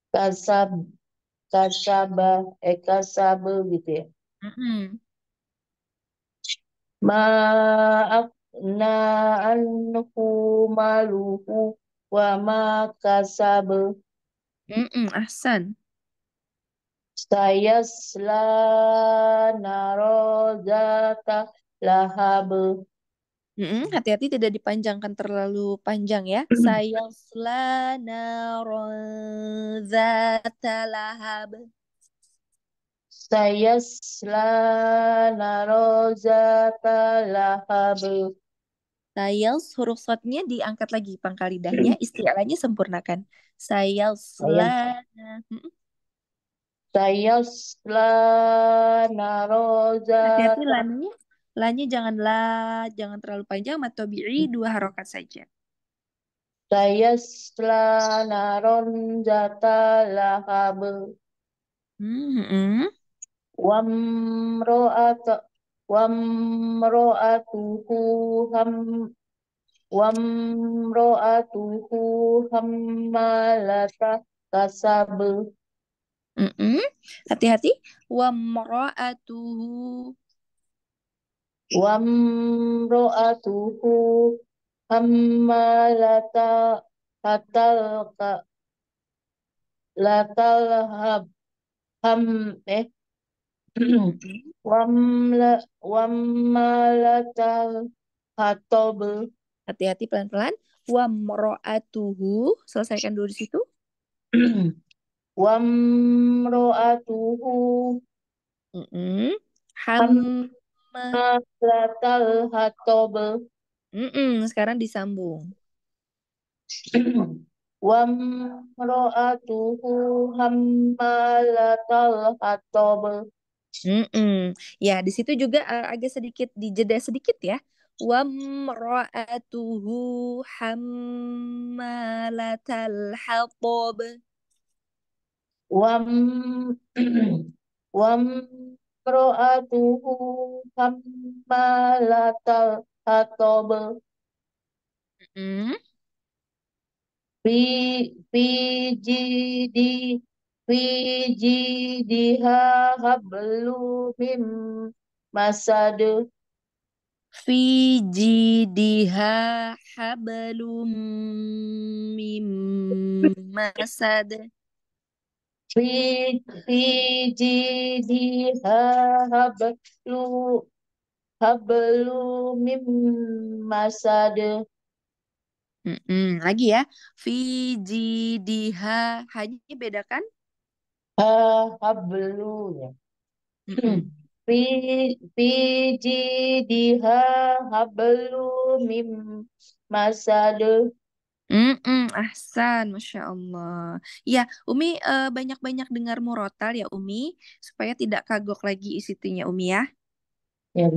Kasab kasaba eh gitu ya Maaf, hmm ma'akna anhu maluhu wa ma kasabu hmm ahsan sayasla narozata lahab Hmm. hati-hati tidak dipanjangkan terlalu panjang ya. Hmm. Sayasla naron roza lahab. Sayasla naron roza lahab. Sayals huruf sotnya diangkat lagi pangkal lidahnya, hmm. Istilahnya sempurnakan. Sayals la. Sayals la Hati-hati lamnya Lanya jangan la, jangan terlalu panjang, matobi'i hmm. dua harokat saja. Sayasla naron jata lahab. Hmm, hmm. Wamro'at wamro'atuhu ham wamro'atuhu hammalata kasab. Hmm, hmm Hati-hati. Wamro'atuhu وامرأته حمالة لتلقى لتلهب هم إيه wamla wamalatal hatobel hati-hati pelan-pelan wamroatuhu selesaikan dulu di situ wamroatuhu mm ham Ma'atal hatob. Mm-mm, sekarang disambung. Wa mro'atuhu hammalatal hatob. Mm-mm. Ya, di situ juga eh, agak sedikit dijeda sedikit ya. Wa mro'atuhu hammalatal hatob. Wa wam Ro'atuhu hammalatal hatab. Mm. Mm-hmm. di fi jidi fi jidiha hablu mim masad. Fi jidiha hablum mim masad. Ri ri hablu hablu mim masad. Mm -mm. Lagi ya. Fi diha haji hanya bedakan? Ha hablu ya. Mm -mm. hablu mim masad. -mm, ahsan, Masya Allah. Ya, Umi banyak eh, banyak-banyak dengar murotal ya Umi, supaya tidak kagok lagi isitunya Umi ya. Ya.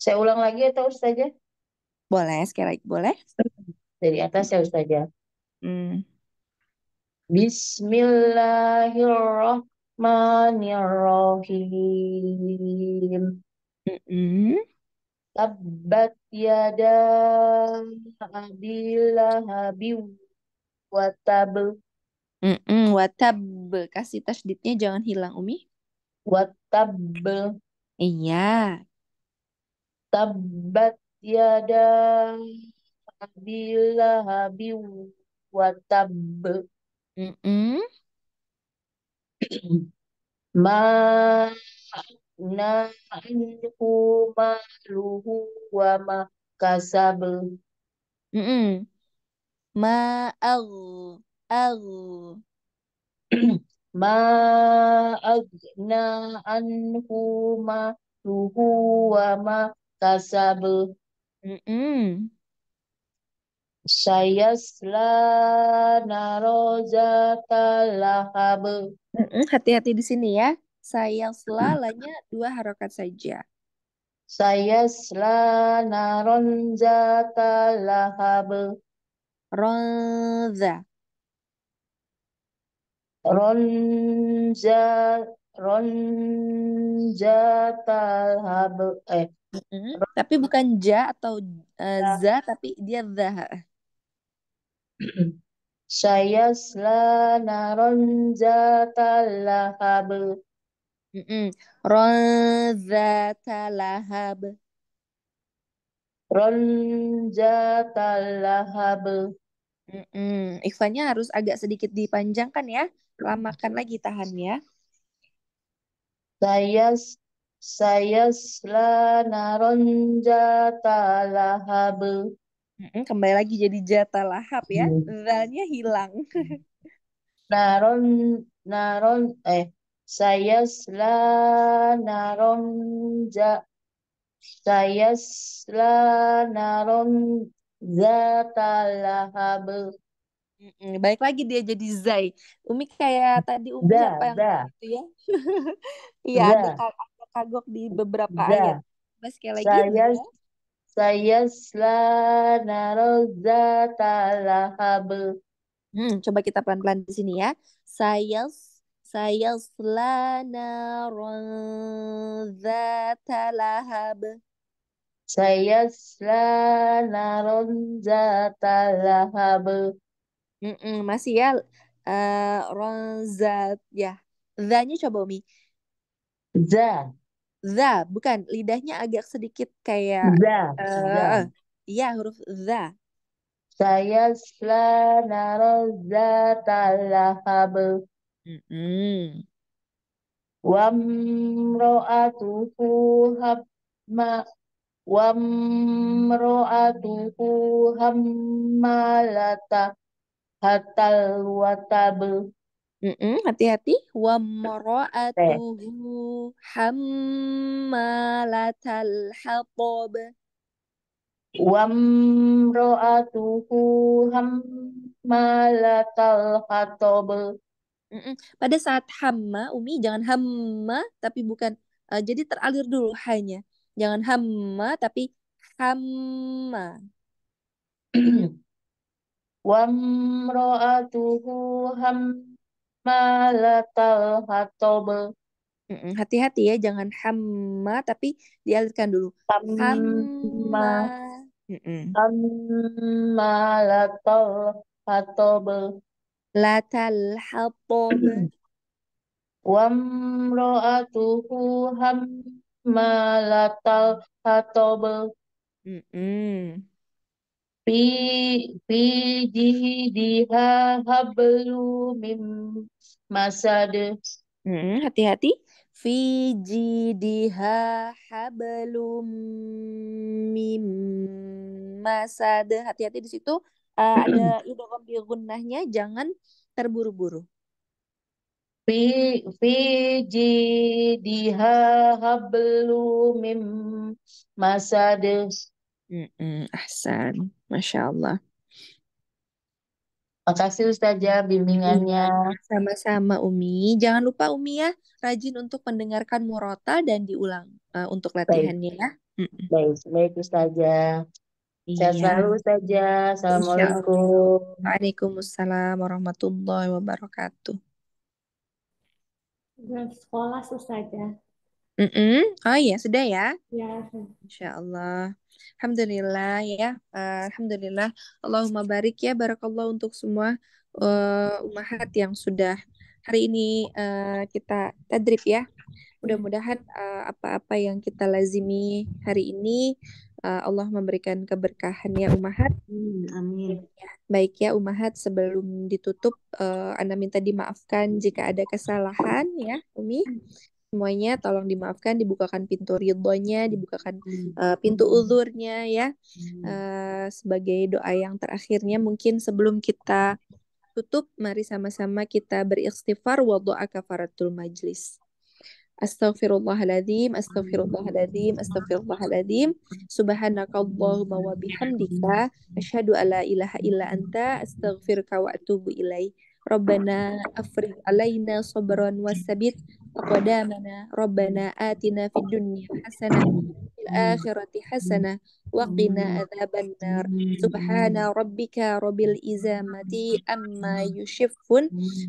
Saya ulang lagi atau Ustazah? Boleh, sekali lagi boleh. Dari atas ya Ustazah. Mm. Bismillahirrahmanirrahim. Mm -hmm. Tabbat yada abilahabi watab. Mm -mm, watab. Kasih tasdidnya jangan hilang, Umi. Watab. Iya. Tabbat yada abilahabi watab. Mm -mm. Ma nahu maluhu wa ma kasab. Mm -mm. Ma ag ag ma ag nahu maluhu wa ma kasab. Mm -mm. Sayasla narozata lahab. Mm -mm, hati-hati di sini ya. Saya selalanya dua harokat saja. Saya selana ronza talahab. Ronza. Ronza ronza talahab. Eh. Mm Tapi bukan ja atau uh, za, tapi dia za. Saya selana ronza talahab. Mm-mm. Ronzata lahab. Ronzata lahab. Mm-mm. harus agak sedikit dipanjangkan ya. Lamakan lagi tahan ya. Saya saya slanaron jata lahab. Mm-mm. Kembali lagi jadi jata lahab ya. Mm. Zalnya hilang. naron naron eh saya sayasla naron ja sayasla naron zatalahabel Baik lagi dia jadi Zai. Umi kayak tadi Umi da, apa yang gitu ya? Iya, da. ya? Iya, ada, kagok di beberapa da. ayat. Mas kayak lagi. Saya ya. saya slanarozatalahab. Hmm, coba kita pelan-pelan di sini ya. Saya Sayaslana naran dzata lahab sayasla naran lahab mm -mm, masih ya uh, eh, ronzat ya zanya coba umi za za bukan lidahnya agak sedikit kayak za uh, ya huruf za saya naron zata lahab mm hamma وامرأته هم hatal watabel hati hati-hati. Wa mara'atuhu hammalatal hatab. Wa mara'atuhu hammalatal hatab. Mm-mm. Pada saat hamma, Umi jangan hamma tapi bukan uh, jadi teralir dulu hanya. Jangan hamma tapi hamma. Wamro'atuhu hammalatal hatobel. Hati-hati ya, jangan hamma tapi dialirkan dulu. Hamma. Hamma. Hammalatal Hamma la talhaqun wa imra'atuhu hammalatal hatab mm -mm. fi fi jihdiha hablu mim masad hati-hati fi jihdiha hablum mim masad hati-hati di situ uh, ada idokom gunnahnya jangan terburu-buru fi fi jidiha hablu mim masad ahsan masya Allah Makasih Ustazah iya, bimbingannya. Sama-sama Umi. Jangan lupa Umi ya, rajin untuk mendengarkan murota dan diulang uh, untuk latihannya Baik. ya. Baik, baik Ustazah. Iya. Sehat Iya. selalu saja. Assalamualaikum. Waalaikumsalam warahmatullahi wabarakatuh. sekolah saja. Mm-mm. Oh iya, sudah ya. Ya, Insya Allah. Alhamdulillah ya. Uh, Alhamdulillah. Allahumma barik ya. Barakallah untuk semua uh, umahat yang sudah hari ini uh, kita tadrib ya. Mudah-mudahan apa apa-apa yang kita lazimi hari ini uh, Allah memberikan keberkahan ya Umahat. amin. Ya, baik ya Umahat, sebelum ditutup uh, eh, Anda minta dimaafkan jika ada kesalahan ya Umi. Semuanya tolong dimaafkan, dibukakan pintu ridhonya, dibukakan uh, pintu uzurnya ya. Uh, sebagai doa yang terakhirnya mungkin sebelum kita tutup, mari sama-sama kita beristighfar wa doa kafaratul majlis. Astaghfirullahaladzim, astaghfirullahaladzim, hmm. astaghfirullahaladzim. Subhanakallahumma wa bihamdika. Asyhadu alla ilaha illa anta astaghfiruka wa atubu ilaih. Rabbana afrij alaina sabran wasabit aqdamana. Rabbana atina fid dunya hasanah الآخرة حسنة وقنا qina النار hmm. hmm. subhana rabbika رب الإزامة أما يشف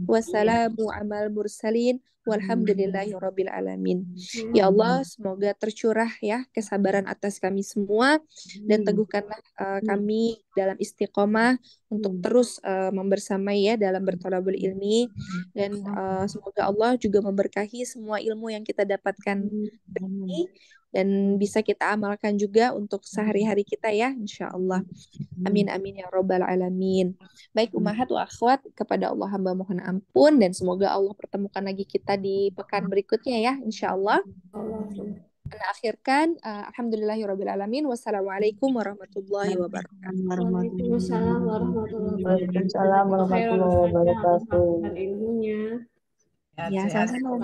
وسلام salamu amal hmm. alamin ya Allah semoga tercurah ya kesabaran atas kami semua dan teguhkanlah uh, kami dalam istiqomah untuk terus uh, membersamai ya dalam bertolabul ilmi dan uh, semoga Allah juga memberkahi semua ilmu yang kita dapatkan ini dan bisa kita amalkan juga untuk sehari-hari kita ya insya Allah amin amin ya robbal alamin baik umahat wa akhwat kepada Allah hamba mohon ampun dan semoga Allah pertemukan lagi kita di pekan berikutnya ya insya Allah Ana akhirkan uh, eh, alhamdulillahirabbil alamin wassalamualaikum warahmatullahi wabarakatuh Waalaikumsalam warahmatullahi wabarakatuh ya sama-sama